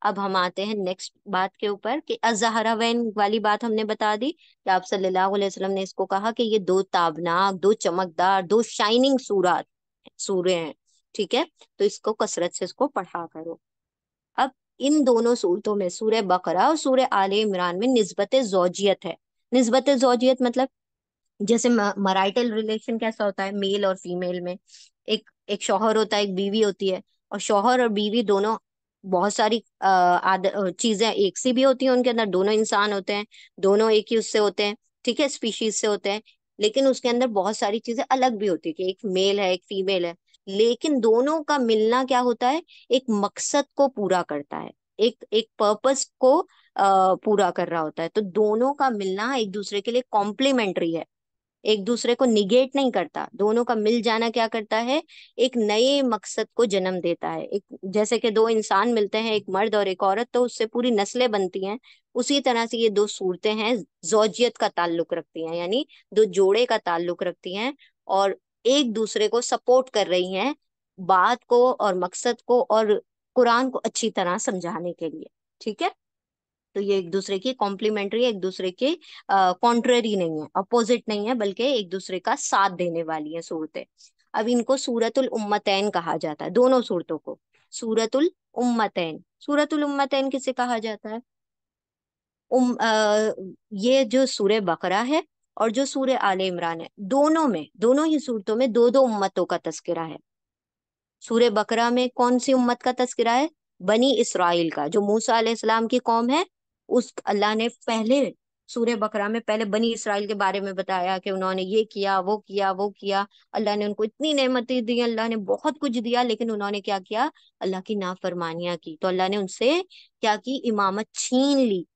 अब हम आते हैं नेक्स्ट बात के ऊपर कि अजहरा वैन वाली बात हमने बता दी कि आप सल्लल्लाहु अलैहि वसल्लम ने इसको कहा कि ये दो ताबनाक दो चमकदार दो शाइनिंग सूरा सूर्य हैं ठीक है तो इसको कसरत से इसको पढ़ा करो अब इन दोनों सूरतों में सूर्य बकरा और सूर्य आल इमरान में नस्बत जोजियत है नस्बत जोजियत मतलब जैसे मराइटल रिलेशन कैसा होता है मेल और फीमेल में एक एक शोहर होता है एक बीवी होती है और शोहर और बीवी दोनों बहुत सारी चीजें एक सी भी होती हैं उनके अंदर दोनों इंसान होते हैं दोनों एक ही उससे होते हैं ठीक है स्पीशीज से होते हैं लेकिन उसके अंदर बहुत सारी चीजें अलग भी होती है कि एक मेल है एक फीमेल है लेकिन दोनों का मिलना क्या होता है एक मकसद को पूरा करता है एक एक पर्पस को आ, पूरा कर रहा होता है तो दोनों का मिलना एक दूसरे के लिए कॉम्प्लीमेंट्री है एक दूसरे को निगेट नहीं करता दोनों का मिल जाना क्या करता है एक नए मकसद को जन्म देता है एक जैसे कि दो इंसान मिलते हैं एक मर्द और एक औरत तो उससे पूरी नस्लें बनती हैं उसी तरह से ये दो सूरतें हैं जोजियत का ताल्लुक रखती हैं यानी दो जोड़े का ताल्लुक रखती हैं और एक दूसरे को सपोर्ट कर रही हैं बात को और मकसद को और कुरान को अच्छी तरह समझाने के लिए ठीक है तो ये एक दूसरे की कॉम्प्लीमेंट्री एक दूसरे के uh, नहीं है अपोजिट नहीं है बल्कि एक दूसरे का साथ देने वाली है सूरतें अब इनको सूरतुल उम्मतैन कहा जाता है दोनों सूरतों को सूरतुल उम्मतैन सूरतुल उम्मतैन किसे कहा जाता है उम, आ, ये जो सूर्य बकरा है और जो सूर्य आल इमरान है दोनों में दोनों ही सूरतों में दो दो उम्मतों का तस्करा है सूर्य बकरा में कौन सी उम्मत का तस्करा है बनी इसराइल का जो मूसा इस्लाम की कौम है उस अल्लाह ने पहले सूर्य बकरा में पहले बनी इसराइल के बारे में बताया कि उन्होंने ये किया वो किया वो किया अल्लाह ने उनको इतनी नेमतें दी अल्लाह ने बहुत कुछ दिया लेकिन उन्होंने क्या किया अल्लाह की नाफरमानियां की तो अल्लाह ने उनसे क्या की इमामत छीन ली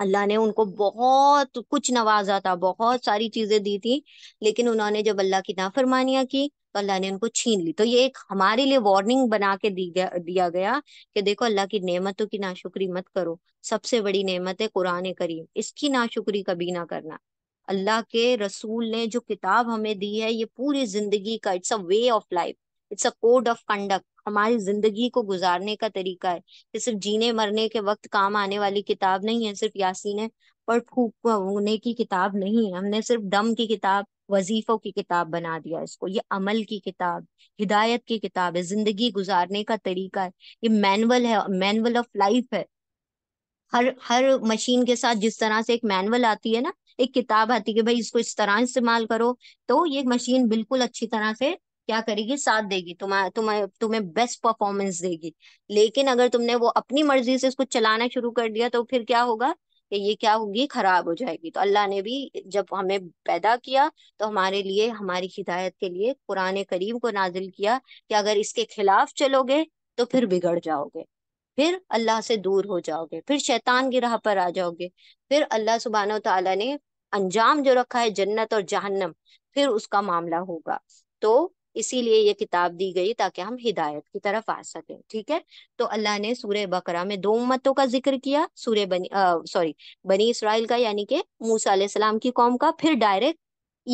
अल्लाह ने उनको बहुत कुछ नवाजा था बहुत सारी चीजें दी थी लेकिन उन्होंने जब अल्लाह की नाफरमानियां की तो अल्लाह ने उनको छीन ली तो ये एक हमारे लिए वार्निंग बना के दी गया दिया गया कि देखो अल्लाह की नेमतों की नाशुक्री मत करो सबसे बड़ी नेमत है कुरान करीम इसकी नाशुक्री कभी ना करना अल्लाह के रसूल ने जो किताब हमें दी है ये पूरी जिंदगी का it's a way of life it's a code of conduct हमारी जिंदगी को गुजारने का तरीका है ये सिर्फ जीने मरने के वक्त काम आने वाली किताब नहीं है सिर्फ यासीन है पर फूक होने की किताब नहीं है हमने सिर्फ दम की किताब वजीफों की किताब बना दिया इसको ये अमल की किताब हिदायत की किताब है जिंदगी गुजारने का तरीका है ये मैनुअल है मैनुअल ऑफ लाइफ है हर हर मशीन के साथ जिस तरह से एक मैनुअल आती है ना एक किताब आती है कि भाई इसको इस तरह इस्तेमाल करो तो ये मशीन बिल्कुल अच्छी तरह से क्या करेगी साथ देगी तुम्हें तुम्हें तुम्हें बेस्ट परफॉर्मेंस देगी लेकिन अगर तुमने वो अपनी मर्जी से इसको चलाना शुरू कर दिया तो फिर क्या होगा कि ये क्या होगी खराब हो जाएगी तो अल्लाह ने भी जब हमें पैदा किया तो हमारे लिए हमारी हिदायत के लिए कुरान करीम को नाजिल किया कि अगर इसके खिलाफ चलोगे तो फिर बिगड़ जाओगे फिर अल्लाह से दूर हो जाओगे फिर शैतान की राह पर आ जाओगे फिर अल्लाह सुबहाना तला ने अंजाम जो रखा है जन्नत और जहन्नम फिर उसका मामला होगा तो इसीलिए ये किताब दी गई ताकि हम हिदायत की तरफ आ सकें ठीक है तो अल्लाह ने सूर्य बकरा में दो उम्मतों का जिक्र किया सूर्य बनी सॉरी बनी इसराइल का यानी कि मूसा सलाम की कौम का फिर डायरेक्ट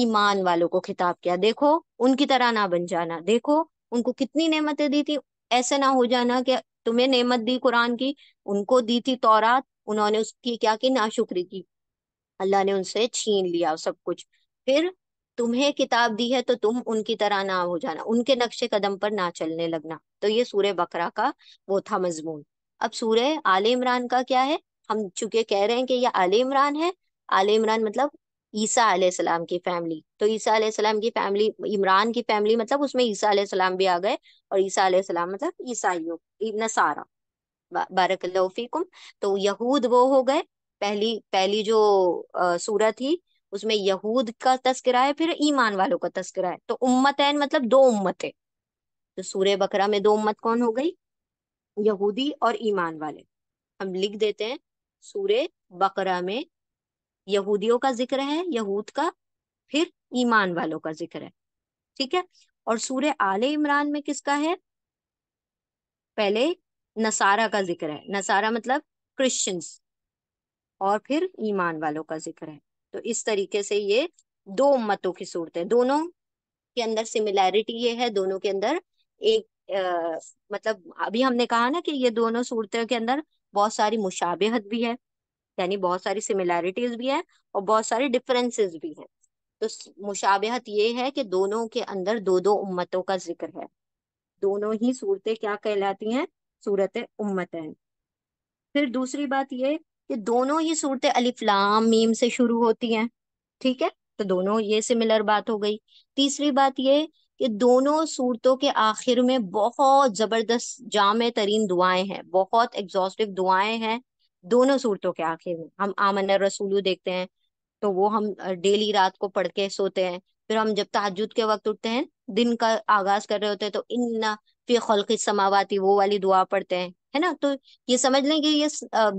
ईमान वालों को खिताब किया देखो उनकी तरह ना बन जाना देखो उनको कितनी नेमतें दी थी ऐसे ना हो जाना कि तुम्हें नेमत दी कुरान की उनको दी थी तौरात उन्होंने उसकी क्या की नाशुक्री की अल्लाह ने उनसे छीन लिया सब कुछ फिर तुम्हें किताब दी है तो तुम उनकी तरह ना हो जाना उनके नक्शे कदम पर ना चलने लगना तो ये सूर्य बकरा का वो था मजमून अब सूर्य आले इमरान का क्या है हम चूंकि कह रहे हैं कि ये आले इमरान है आले इमरान मतलब ईसा आलाम की फैमिली तो ईसा आसमाम की फैमिली इमरान की फैमिली मतलब उसमें ईसा आसमाम भी आ गए और ईसा आलाम मतलब ईसाइयों सारा बारकल्लाफिकुम तो यहूद वो हो गए पहली पहली जो सूरत थी उसमें यहूद का तस्करा है फिर ईमान वालों का तस्करा है तो उम्मत है मतलब दो उम्मतें तो सूर्य बकरा में दो उम्मत कौन हो गई यहूदी और ईमान वाले हम लिख देते हैं सूर्य बकरा में यहूदियों का जिक्र है यहूद का फिर ईमान वालों का जिक्र है ठीक है और सूर्य आले इमरान में किसका है पहले नसारा का जिक्र है नसारा मतलब क्रिश्चियंस और फिर ईमान वालों का जिक्र है तो इस तरीके से ये दो उम्मतों की सूरत है दोनों के अंदर सिमिलैरिटी ये है दोनों के अंदर एक आ, मतलब अभी हमने कहा ना कि ये दोनों सूरतों के अंदर बहुत सारी मुशाबहत भी है यानी बहुत सारी सिमिलैरिटीज भी है और बहुत सारी डिफरेंसेस भी हैं तो मुशाबहत ये है कि दोनों के अंदर दो दो उम्मतों का जिक्र है दोनों ही सूरतें क्या कहलाती हैं सूरत उम्मत फिर दूसरी बात ये ये दोनों ही सूरतें अलिफ्लाम मीम से शुरू होती हैं ठीक है तो दोनों ये सिमिलर बात हो गई तीसरी बात ये कि दोनों सूरतों के आखिर में बहुत जबरदस्त जाम तरीन दुआएं हैं बहुत एग्जॉस्टिव दुआएं हैं दोनों सूरतों के आखिर में हम आमन रसूलू देखते हैं तो वो हम डेली रात को पढ़ के सोते हैं फिर हम जब तहजुद के वक्त उठते हैं दिन का आगाज कर रहे होते हैं तो इन्ना फिर खल्क समावाती वो वाली दुआ पढ़ते हैं है ना तो ये समझ लें कि ये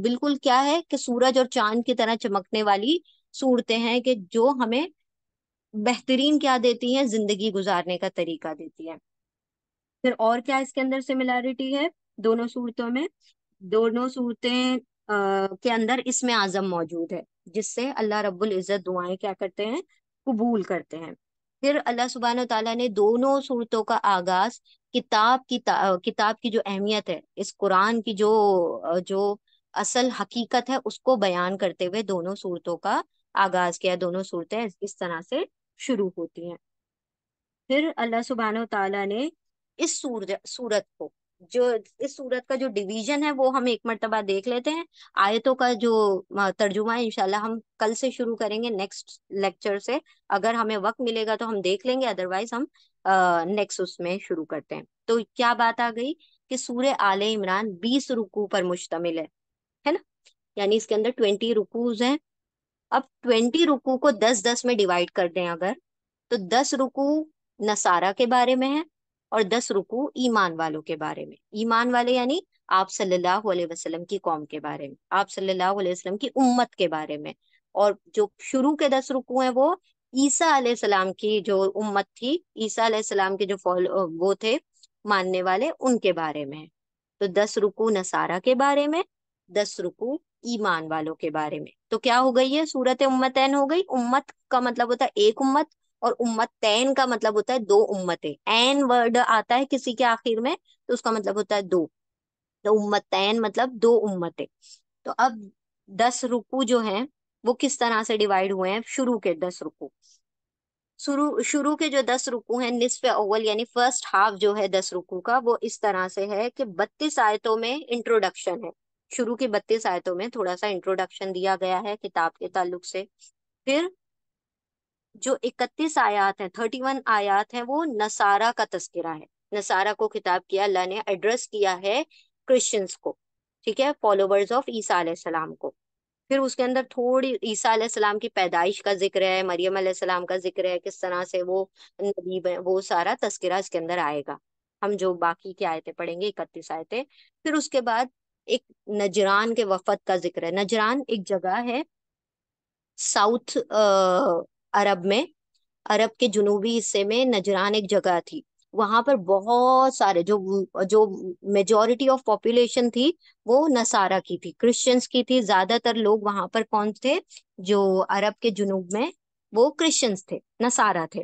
बिल्कुल क्या है कि सूरज और चांद की तरह चमकने वाली सूरतें हैं कि जो हमें बेहतरीन क्या देती हैं जिंदगी गुजारने का तरीका देती है फिर और क्या इसके अंदर सिमिलैरिटी है दोनों सूरतों में दोनों सूरतें के अंदर इसमें आजम मौजूद है जिससे अल्लाह रब्बुल इज़्ज़त दुआएं क्या करते हैं कबूल करते हैं फिर अल्लाह सुबहान तला ने दोनों सूरतों का आगाज किताब की किताब की जो अहमियत है इस कुरान की जो जो असल हकीकत है उसको बयान करते हुए दोनों सूरतों का आगाज किया दोनों सूरतें इस तरह से शुरू होती हैं फिर अल्लाह सुबहान तला ने इस सूरत सूरत को जो इस सूरत का जो डिवीजन है वो हम एक मरतबा देख लेते हैं आयतों का जो तर्जुमा है इनशाला हम कल से शुरू करेंगे नेक्स्ट लेक्चर से अगर हमें वक्त मिलेगा तो हम देख लेंगे अदरवाइज हम नेक्स्ट उसमें शुरू करते हैं तो क्या बात आ गई कि सूर्य आल इमरान बीस रुकू पर मुश्तमिल है है ना यानी इसके अंदर ट्वेंटी रुकूज हैं अब ट्वेंटी रुकू को दस दस में डिवाइड कर दें अगर तो दस रुकू नसारा के बारे में है और दस रुकू ईमान वालों के बारे में ईमान वाले यानी आप सल्लल्लाहु अलैहि वसल्लम की कौम के बारे में आप सल्लल्लाहु अलैहि वसल्लम की उम्मत के बारे में और जो शुरू के दस रुकू हैं वो ईसा सलाम की जो उम्मत थी ईसा सलाम के जो फॉलो वो थे मानने वाले उनके बारे में तो दस रुकू नसारा के बारे में दस रुकू ईमान वालों के बारे में तो क्या हो गई है सूरत उम्मतैन हो गई उम्मत का मतलब होता है एक उम्मत और उम्मत तैन का मतलब होता है दो उम्मतें एन वर्ड आता है किसी के आखिर में तो उसका मतलब होता है दो तो उम्मत तैन मतलब दो उम्मतें तो अब दस रुकू जो हैं वो किस तरह से डिवाइड हुए हैं शुरू के दस रुकू शुरू शुरू के जो दस रुकू हैं निसफ अव्वल यानी फर्स्ट हाफ जो है दस रुकू का वो इस तरह से है कि बत्तीस आयतों में इंट्रोडक्शन है शुरू की बत्तीस आयतों में थोड़ा सा इंट्रोडक्शन दिया गया है किताब के ताल्लुक से फिर जो इकतीस आयात है थर्टी वन आयात है वो नसारा का तस्करा है नसारा को खिताब किया अल्लाह ने एड्रेस किया है क्रिश्चियंस को ठीक है फॉलोवर्स ऑफ ईसा सलाम को फिर उसके अंदर थोड़ी ईसा सलाम की पैदाइश का जिक्र है मरियम सलाम का जिक्र है किस तरह से वो नबी वो सारा तस्करा इसके अंदर आएगा हम जो बाकी की आयतें पढ़ेंगे इकतीस आयतें फिर उसके बाद एक नजरान के वफद का जिक्र है नजरान एक जगह है साउथ अरब में अरब के जुनूबी हिस्से में नजरान एक जगह थी वहां पर बहुत सारे जो जो मेजोरिटी ऑफ पॉपुलेशन थी वो नसारा की थी क्रिश्चियंस की थी ज्यादातर लोग वहां पर कौन थे जो अरब के जुनूब में वो क्रिश्चियंस थे नसारा थे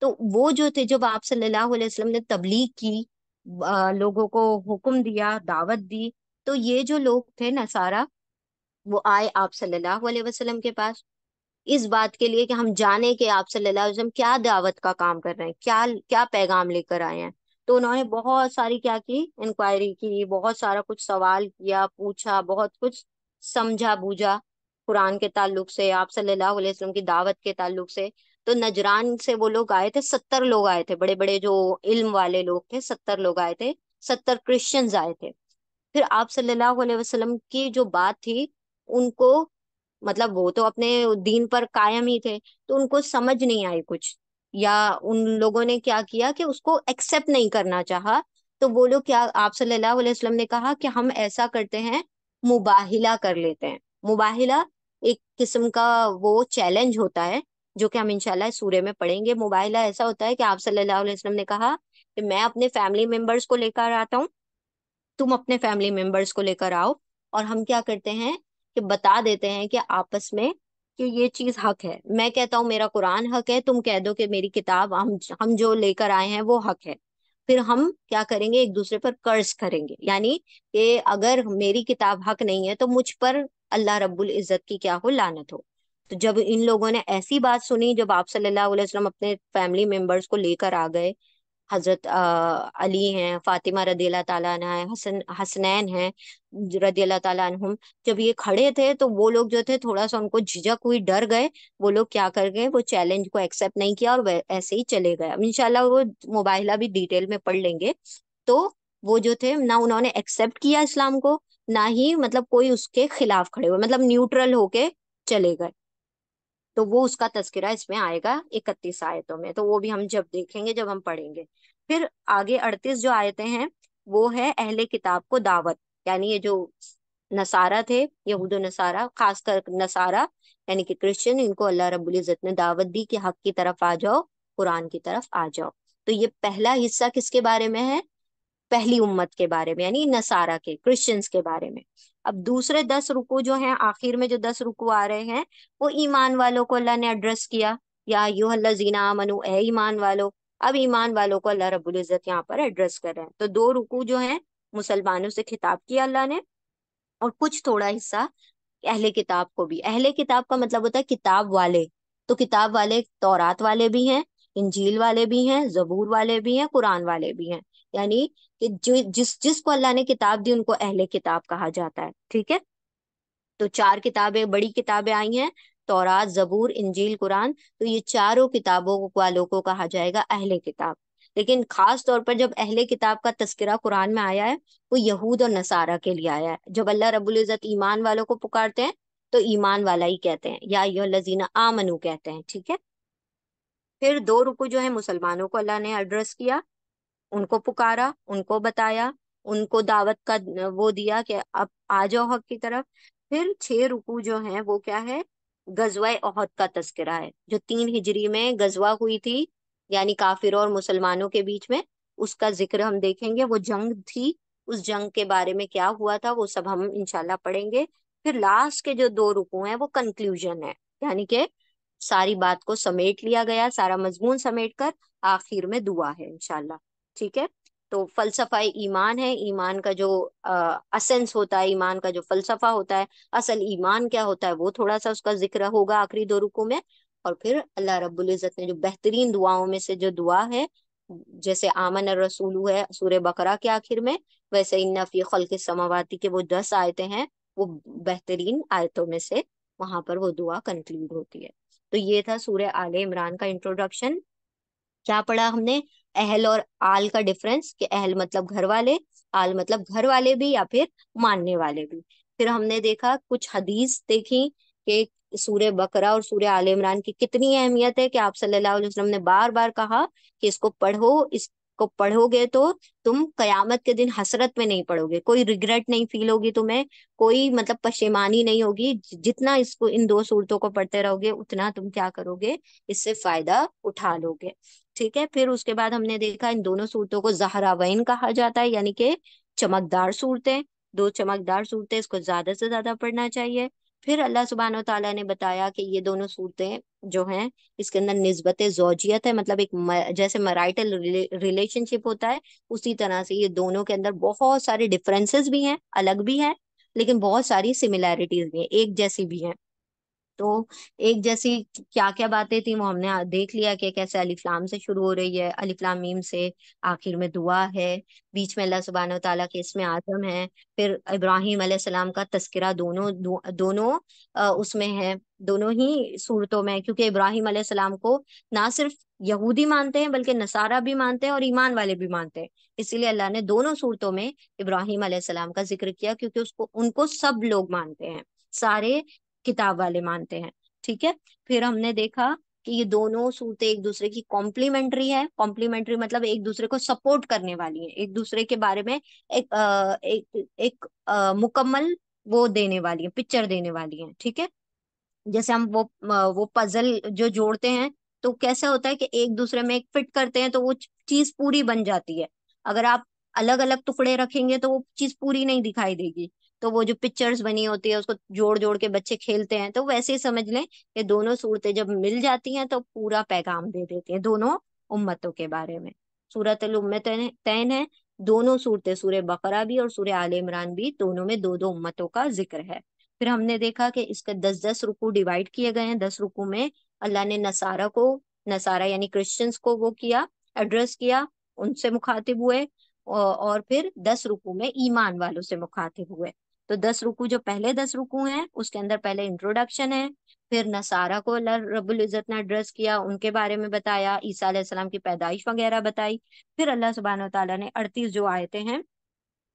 तो वो जो थे जब आप सल्लल्लाहु अलैहि वसल्लम ने तबलीग की आ, लोगों को हुक्म दिया दावत दी तो ये जो लोग थे नसारा वो आए आप सल्लल्लाहु अलैहि वसल्लम के पास इस बात के लिए कि हम जाने के आप सल्लल्लाहु अलैहि वसल्लम क्या दावत का काम कर रहे हैं क्या क्या पैगाम लेकर आए हैं तो उन्होंने बहुत सारी क्या की इंक्वायरी की बहुत सारा कुछ सवाल किया पूछा बहुत कुछ समझा बूझा कुरान के ताल्लुक से आप सल्लल्लाहु अलैहि वसल्लम की दावत के ताल्लुक से तो नजरान से वो लोग आए थे सत्तर लोग आए थे बड़े बड़े जो इल्म वाले लोग थे सत्तर लोग आए थे सत्तर क्रिश्चियंस आए थे फिर आप सल्लल्लाहु अलैहि वसल्लम की जो बात थी उनको मतलब वो तो अपने दीन पर कायम ही थे तो उनको समझ नहीं आई कुछ या उन लोगों ने क्या किया कि उसको एक्सेप्ट नहीं करना चाहा तो वो लोग क्या आप सल्लल्लाहु अलैहि वसल्लम ने कहा कि हम ऐसा करते हैं मुबाहिला कर लेते हैं मुबाहिला एक किस्म का वो चैलेंज होता है जो कि हम इंशाल्लाह सूर्य में पढ़ेंगे मुबाहिला ऐसा होता है कि आप सल्लल्लाहु अलैहि वसल्लम ने कहा कि मैं अपने फैमिली मेंबर्स को लेकर आता हूँ तुम अपने फैमिली मेंबर्स को लेकर आओ और हम क्या करते हैं कि बता देते हैं कि आपस में कि ये चीज हक है मैं कहता हूँ मेरा कुरान हक है तुम कह दो कि मेरी किताब हम हम जो लेकर आए हैं वो हक है फिर हम क्या करेंगे एक दूसरे पर कर्ज करेंगे यानी कि अगर मेरी किताब हक नहीं है तो मुझ पर अल्लाह रब्बुल इज़्ज़त की क्या हो लानत हो तो जब इन लोगों ने ऐसी बात सुनी जब आप सल्लल्लाहु अपने फैमिली मेंबर्स को लेकर आ गए हजरत अली हैं फातिमा रदी अल्लाह ताला है हसनैन रदी अल्लाह तुम जब ये खड़े थे तो वो लोग जो थे थोड़ा सा उनको झिझक हुई डर गए वो लोग क्या कर गए वो चैलेंज को एक्सेप्ट नहीं किया और ऐसे ही चले गए इनशाला वो मुबाहिला भी डिटेल में पढ़ लेंगे तो वो जो थे ना उन्होंने एक्सेप्ट किया इस्लाम को ना ही मतलब कोई उसके खिलाफ खड़े हुए मतलब न्यूट्रल होके चले गए तो वो उसका तस्करा इसमें आएगा इकतीस आयतों में तो वो भी हम जब देखेंगे जब हम पढ़ेंगे फिर आगे अड़तीस जो आयतें हैं वो है अहले किताब को दावत यानी ये जो नसारा थे यहूद नसारा खासकर नसारा यानी कि क्रिश्चियन इनको अल्लाह रब्बुल इज़्ज़त ने दावत दी कि हक की तरफ आ जाओ कुरान की तरफ आ जाओ तो ये पहला हिस्सा किसके बारे में है पहली उम्मत के बारे में यानी नसारा के क्रिश्चियंस के बारे में अब दूसरे दस रुकू जो हैं आखिर में जो दस रुकू आ रहे हैं वो ईमान वालों को अल्लाह ने एड्रेस किया या यू अल्लाह जीना मनु ए ईमान वालों अब ईमान वालों को अल्लाह रबुल इज़्ज़त यहाँ पर एड्रेस कर रहे हैं तो दो रुकू जो है मुसलमानों से खिताब किया अल्लाह ने और कुछ थोड़ा हिस्सा अहले किताब को भी अहले किताब का मतलब होता है किताब वाले तो किताब वाले तौरात वाले भी हैं इंजील वाले भी हैं जबूर वाले भी हैं कुरान वाले भी हैं यानी कि जो जिस जिसको अल्लाह ने किताब दी उनको अहले किताब कहा जाता है ठीक है तो चार किताबें बड़ी किताबें आई हैं तोरात जबूर इंजील कुरान तो ये चारों किताबों वालों को कहा जाएगा अहले किताब लेकिन खास तौर पर जब अहले किताब का तस्करा कुरान में आया है वो यहूद और नसारा के लिए आया है जब अल्लाह रब्बुल इज़्ज़त ईमान वालों को पुकारते हैं तो ईमान वाला ही कहते हैं या लजीना आमनू कहते हैं ठीक है फिर दो रुकू जो है मुसलमानों को अल्लाह ने एड्रेस किया उनको पुकारा उनको बताया उनको दावत का वो दिया कि अब आ जाओ हक की तरफ फिर छह रुकू जो है वो क्या है गजवा अहद का तस्करा है जो तीन हिजरी में गजवा हुई थी यानी काफिर और मुसलमानों के बीच में उसका जिक्र हम देखेंगे वो जंग थी उस जंग के बारे में क्या हुआ था वो सब हम इनशाला पढ़ेंगे फिर लास्ट के जो दो रुकू हैं वो कंक्लूजन है यानी कि सारी बात को समेट लिया गया सारा मजमून समेट कर आखिर में दुआ है इनशाला ठीक है तो फलसफा ईमान है ईमान का जो असेंस होता है ईमान का जो फलसफा होता है असल ईमान क्या होता है वो थोड़ा सा उसका जिक्र होगा आखिरी दो रुकों में और फिर अल्लाह रब्बुल इज़्ज़त ने जो बेहतरीन दुआओं में से जो दुआ है जैसे आमन रसूलू है सूर्य बकरा के आखिर में वैसे इन्नफी खल के समावाती के वो दस आयते हैं वो बेहतरीन आयतों में से वहां पर वो दुआ कंक्लूड होती है तो ये था सूर्य आल इमरान का इंट्रोडक्शन क्या पढ़ा हमने अहल और आल का डिफरेंस कि अहल मतलब घर वाले आल मतलब घर वाले भी या फिर मानने वाले भी फिर हमने देखा कुछ हदीस देखी कि सूर्य बकरा और सूर्य आल इमरान की कितनी अहमियत है कि आप सल्लल्लाहु अलैहि वसल्लम ने बार बार कहा कि इसको पढ़ो इस को पढ़ोगे तो तुम कयामत के दिन हसरत में नहीं पढ़ोगे कोई रिग्रेट नहीं फील होगी तुम्हें कोई मतलब पशेमानी नहीं होगी जितना इसको इन दो सूरतों को पढ़ते रहोगे उतना तुम क्या करोगे इससे फायदा उठा लोगे ठीक है फिर उसके बाद हमने देखा इन दोनों सूरतों को जहरावैन कहा जाता है यानी कि चमकदार सूरतें दो चमकदार सूरतें इसको ज्यादा से ज्यादा पढ़ना चाहिए फिर अल्लाह सुबहान तला ने बताया कि ये दोनों सूरतें जो हैं इसके अंदर नस्बत जोजियत है मतलब एक म, जैसे मराइटल रिलेशनशिप होता है उसी तरह से ये दोनों के अंदर बहुत सारे डिफरेंसेस भी हैं अलग भी हैं लेकिन बहुत सारी सिमिलैरिटीज भी हैं एक जैसी भी हैं तो एक जैसी क्या क्या बातें थी वो हमने देख लिया कि कैसे अलीफ्लाम से शुरू हो रही है अलीफ्लाम मीम से आखिर में दुआ है बीच में अल्लाह सुबहान तला के इसमें आजम है फिर इब्राहिम सलाम का तस्करा दोनों दो, दोनों उसमें है दोनों ही सूरतों में क्योंकि इब्राहिम सलाम को ना सिर्फ यहूदी मानते हैं बल्कि नसारा भी मानते हैं और ईमान वाले भी मानते हैं इसीलिए अल्लाह ने दोनों सूरतों में इब्राहिम सलाम का जिक्र किया क्योंकि उसको उनको सब लोग मानते हैं सारे किताब वाले मानते हैं ठीक है फिर हमने देखा कि ये दोनों सूते एक दूसरे की कॉम्प्लीमेंट्री है कॉम्प्लीमेंट्री मतलब एक दूसरे को सपोर्ट करने वाली है एक दूसरे के बारे में एक आ, एक एक आ, मुकम्मल वो देने वाली है पिक्चर देने वाली है ठीक है जैसे हम वो वो पजल जो जोड़ते हैं तो कैसा होता है कि एक दूसरे में एक फिट करते हैं तो वो चीज पूरी बन जाती है अगर आप अलग अलग टुकड़े रखेंगे तो वो चीज पूरी नहीं दिखाई देगी तो वो जो पिक्चर्स बनी होती है उसको जोड़ जोड़ के बच्चे खेलते हैं तो वैसे ही समझ लें ये दोनों सूरतें जब मिल जाती हैं तो पूरा पैगाम दे देती हैं दोनों उम्मतों के बारे में सूरत तैन है दोनों सूरतें सूर्य बकरा भी और सूर्य आल इमरान भी दोनों में दो दो उम्मतों का जिक्र है फिर हमने देखा कि इसके दस दस रुकू डिवाइड किए गए हैं दस रुकू में अल्लाह ने नसारा को नसारा यानी क्रिश्चियंस को वो किया एड्रेस किया उनसे मुखातिब हुए और फिर दस रुकू में ईमान वालों से मुखातिब हुए तो दस रुकू जो पहले दस रुकू हैं उसके अंदर पहले इंट्रोडक्शन है फिर नसारा को अल्लाह रबुल इज़्ज़त ने एड्रेस किया उनके बारे में बताया ईसा सलाम की पैदाइश वगैरह बताई फिर अल्लाह सुबहान तला ने अड़तीस जो आयते हैं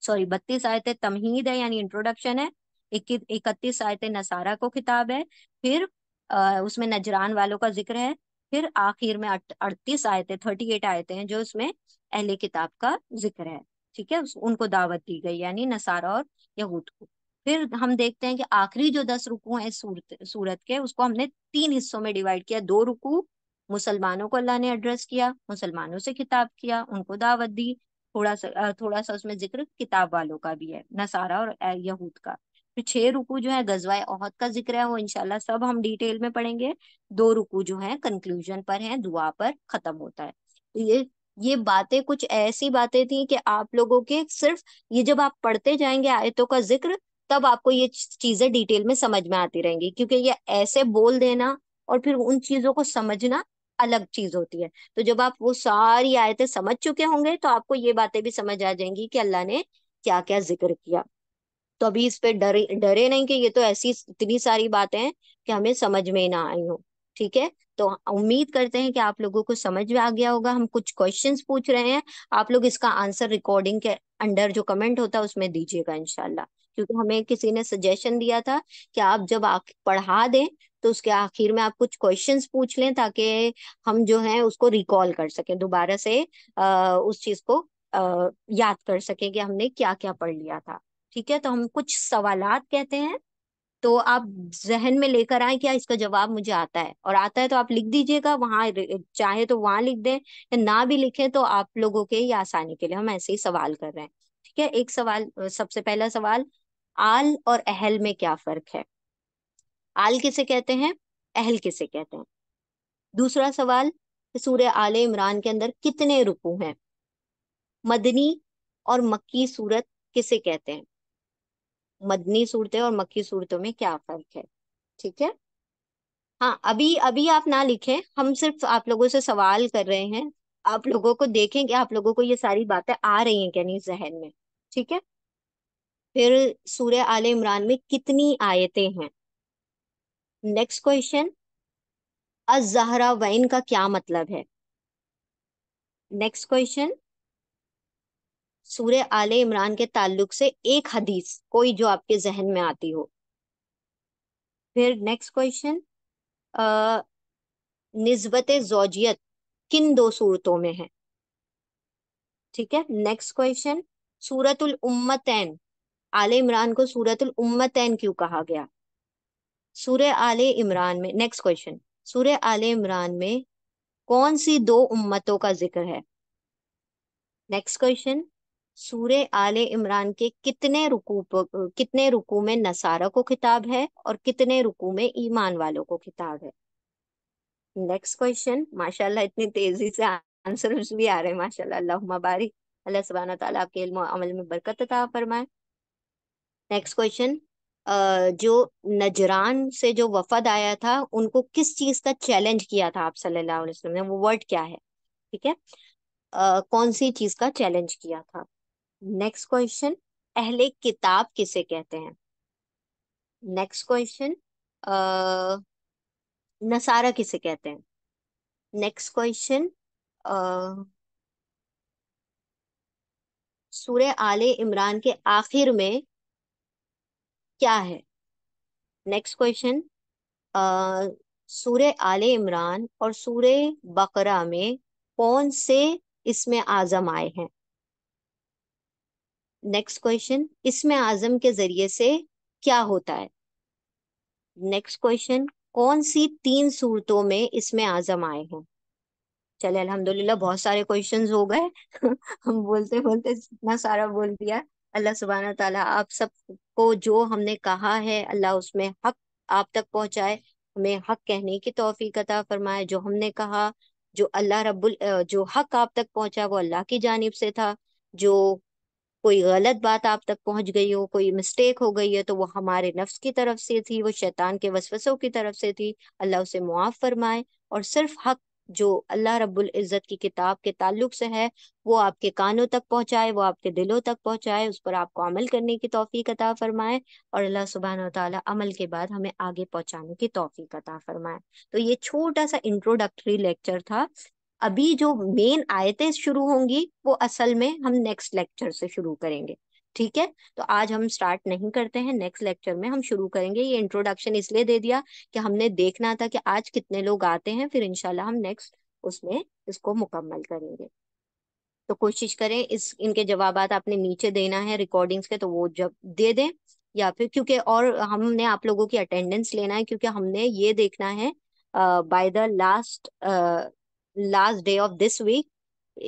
सॉरी बत्तीस आयते तमहीद है यानी इंट्रोडक्शन है इकतीस आयते नसारा को खिताब है फिर आ, उसमें नजरान वालों का जिक्र है फिर आखिर में अड़तीस आयते थर्टी एट आयते हैं जो उसमें अहले किताब का जिक्र है ठीक है उनको दावत दी गई यानी नसारा और यहूद को फिर हम देखते हैं कि आखिरी जो दस रुकू है सूरत सूरत के उसको हमने तीन हिस्सों में डिवाइड किया दो रुकू मुसलमानों को अल्लाह ने एड्रेस किया मुसलमानों से खिताब किया उनको दावत दी थोड़ा सा थोड़ा सा उसमें जिक्र किताब वालों का भी है नसारा और यहूद का फिर छह रुकू जो है गजवाए ओहद का जिक्र है वो इनशाला सब हम डिटेल में पढ़ेंगे दो रुकू जो है कंक्लूजन पर है दुआ पर खत्म होता है तो ये ये बातें कुछ ऐसी बातें थी कि आप लोगों के सिर्फ ये जब आप पढ़ते जाएंगे आयतों का जिक्र तब आपको ये चीजें डिटेल में समझ में आती रहेंगी क्योंकि ये ऐसे बोल देना और फिर उन चीजों को समझना अलग चीज होती है तो जब आप वो सारी आयतें समझ चुके होंगे तो आपको ये बातें भी समझ आ जाएंगी कि अल्लाह ने क्या क्या जिक्र किया तो अभी इस पे डरे डरे नहीं कि ये तो ऐसी इतनी सारी बातें हैं कि हमें समझ में ना आई हो ठीक है तो उम्मीद करते हैं कि आप लोगों को समझ में आ गया होगा हम कुछ क्वेश्चंस पूछ रहे हैं आप लोग इसका आंसर रिकॉर्डिंग के अंडर जो कमेंट होता है उसमें दीजिएगा इनशाला क्योंकि हमें किसी ने सजेशन दिया था कि आप जब पढ़ा दें तो उसके आखिर में आप कुछ क्वेश्चंस पूछ लें ताकि हम जो है उसको रिकॉल कर सकें दोबारा से आ, उस चीज को आ, याद कर सकें कि हमने क्या क्या पढ़ लिया था ठीक है तो हम कुछ सवालत कहते हैं तो आप जहन में लेकर आए क्या इसका जवाब मुझे आता है और आता है तो आप लिख दीजिएगा वहां चाहे तो वहां लिख दें या ना भी लिखें तो आप लोगों के या आसानी के लिए हम ऐसे ही सवाल कर रहे हैं ठीक है एक सवाल सबसे पहला सवाल आल और अहल में क्या फर्क है आल किसे कहते हैं अहल किसे कहते हैं दूसरा सवाल सूर्य आल इमरान के अंदर कितने रुकू हैं मदनी और मक्की सूरत किसे कहते हैं मदनी सूरतें और मक्की सूरतों में क्या फर्क है ठीक है हाँ अभी अभी आप ना लिखें हम सिर्फ आप लोगों से सवाल कर रहे हैं आप लोगों को देखें कि आप लोगों को ये सारी बातें आ रही हैं क्या नहीं जहन में ठीक है फिर सूर्य आल इमरान में कितनी आयतें हैं नेक्स्ट क्वेश्चन अजहरा वैन का क्या मतलब है नेक्स्ट क्वेश्चन सूर्य आले इमरान के ताल्लुक से एक हदीस कोई जो आपके जहन में आती हो फिर नेक्स्ट क्वेश्चन नस्बत जोजियत किन दो सूरतों में है ठीक है नेक्स्ट क्वेश्चन सूरतुल उम्मतैन आल इमरान को सूरतुल उम्मतैन क्यों कहा गया सूर्य आल इमरान में नेक्स्ट क्वेश्चन सूर्य आल इमरान में कौन सी दो उम्मतों का जिक्र है नेक्स्ट क्वेश्चन सूर्य आले इमरान के कितने रुकू कितने रुकू में नसारा को खिताब है और कितने रुकू में ईमान वालों को खिताब है नेक्स्ट क्वेश्चन माशाल्लाह इतनी तेजी से आंसर भी आ रहे हैं माशाल्लाह अल्लाह बारी अल्लाह सुबहाना आपके अमल में बरकत अता फरमाए नेक्स्ट क्वेश्चन जो नजरान से जो वफद आया था उनको किस चीज का चैलेंज किया था आप सल्लाम ने वो वर्ड क्या है ठीक है Uh, कौन सी चीज का चैलेंज किया था नेक्स्ट क्वेश्चन अहले किताब किसे कहते हैं नेक्स्ट क्वेश्चन नसारा किसे कहते हैं नेक्स्ट क्वेश्चन सूर्य आले इमरान के आखिर में क्या है नेक्स्ट क्वेश्चन सूर्य आले इमरान और सूर्य बकरा में कौन से इसमें आजम आए हैं नेक्स्ट क्वेश्चन इसमें आजम के जरिए से क्या होता है नेक्स्ट क्वेश्चन कौन सी तीन सूरतों में इसमें आजम आए हैं चले अल्हम्दुलिल्लाह बहुत सारे क्वेश्चंस हो गए हम बोलते बोलते इतना सारा बोल दिया अल्लाह सुबहाना तला आप सबको जो हमने कहा है अल्लाह उसमें हक आप तक पहुंचाए हमें हक कहने की तोफीकता फरमाए जो हमने कहा जो अल्लाह रब्बुल जो हक आप तक पहुंचा वो अल्लाह की जानब से था जो कोई गलत बात आप तक पहुंच गई हो कोई मिस्टेक हो गई है तो वो हमारे नफ्स की तरफ से थी वो शैतान के वसवसों की तरफ से थी अल्लाह उसे मुआफ़ फरमाए और सिर्फ हक जो अल्लाह रब्बुल इज़्ज़त की किताब के ताल्लुक से है वो आपके कानों तक पहुंचाए वो आपके दिलों तक पहुंचाए उस पर आपको अमल करने की तोफ़ी अता फरमाए और अल्लाह सुबहान ताली अमल के बाद हमें आगे पहुंचाने की तोफ़ी अता फरमाए तो ये छोटा सा इंट्रोडक्टरी लेक्चर था अभी जो मेन आयतें शुरू होंगी वो असल में हम नेक्स्ट लेक्चर से शुरू करेंगे ठीक है तो आज हम स्टार्ट नहीं करते हैं नेक्स्ट लेक्चर में हम शुरू करेंगे ये इंट्रोडक्शन इसलिए दे दिया कि हमने देखना था कि आज कितने लोग आते हैं फिर इनशाला हम नेक्स्ट उसमें इसको मुकम्मल करेंगे तो कोशिश करें इस इनके जवाब आपने नीचे देना है रिकॉर्डिंग्स के तो वो जब दे दें या फिर क्योंकि और हमने आप लोगों की अटेंडेंस लेना है क्योंकि हमने ये देखना है by the last last day of this week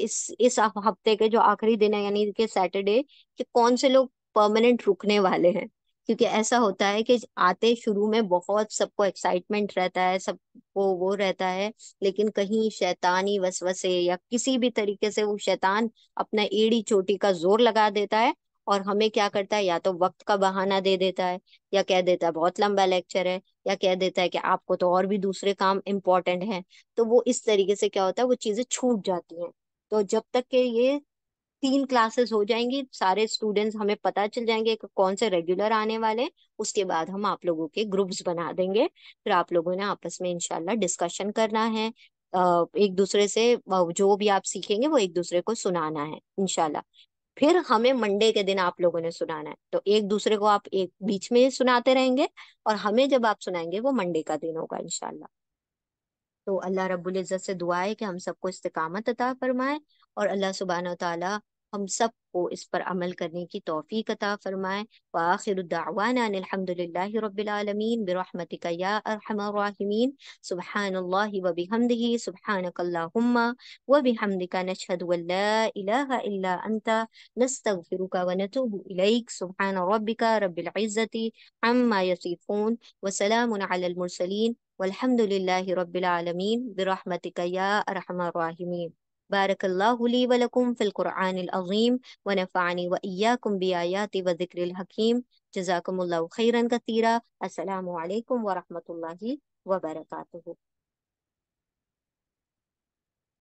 इस इस हफ्ते के जो आखिरी दिन है यानी कि सैटरडे कि कौन से लोग परमानेंट रुकने वाले हैं क्योंकि ऐसा होता है कि आते शुरू में बहुत सबको एक्साइटमेंट रहता है सबको वो रहता है लेकिन कहीं शैतानी वसवसे या किसी भी तरीके से वो शैतान अपना एड़ी चोटी का जोर लगा देता है और हमें क्या करता है या तो वक्त का बहाना दे देता है या कह देता है बहुत लंबा लेक्चर है या कह देता है कि आपको तो और भी दूसरे काम इम्पोर्टेंट हैं तो वो इस तरीके से क्या होता है वो चीजें छूट जाती हैं तो जब तक के ये तीन क्लासेस हो जाएंगी सारे स्टूडेंट्स हमें पता चल जाएंगे कि कौन से रेगुलर आने वाले हैं उसके बाद हम आप लोगों के ग्रुप्स बना देंगे फिर आप लोगों ने आपस में इनशाला डिस्कशन करना है एक दूसरे से जो भी आप सीखेंगे वो एक दूसरे को सुनाना है इनशाला फिर हमें मंडे के दिन आप लोगों ने सुनाना है तो एक दूसरे को आप एक बीच में सुनाते रहेंगे और हमें जब आप सुनाएंगे वो मंडे का दिन होगा इनशाला तो अल्लाह रब्बुल इज़्ज़त से दुआ है कि हम सबको इस्तकामत अता फरमाए और अल्लाह सुबहान तआला हम सबको इस पर अमल करने की तोफ़ी कता फ़रमाए व आखिर दावाना रबालमीन बरहमतिका या अरहमीन सुबहान व बिहमदही सुबहानकल्लाहुम्मा व बिहमदिका नशहद इला अंता नस्तगफिरुका व नतूबु इलैक सुबहान रब्बिका रब्बिल इज्जति अम्मा यसीफून व सलाम अलल मुरसलीन والحمد لله رب العالمين برحمتك يا أرحم الراحمين بارك الله لي ولكم في القرآن العظيم ونفعني وإياكم بآيات وذكر الحكيم جزاكم الله خيرا كثيرا السلام عليكم ورحمة الله وبركاته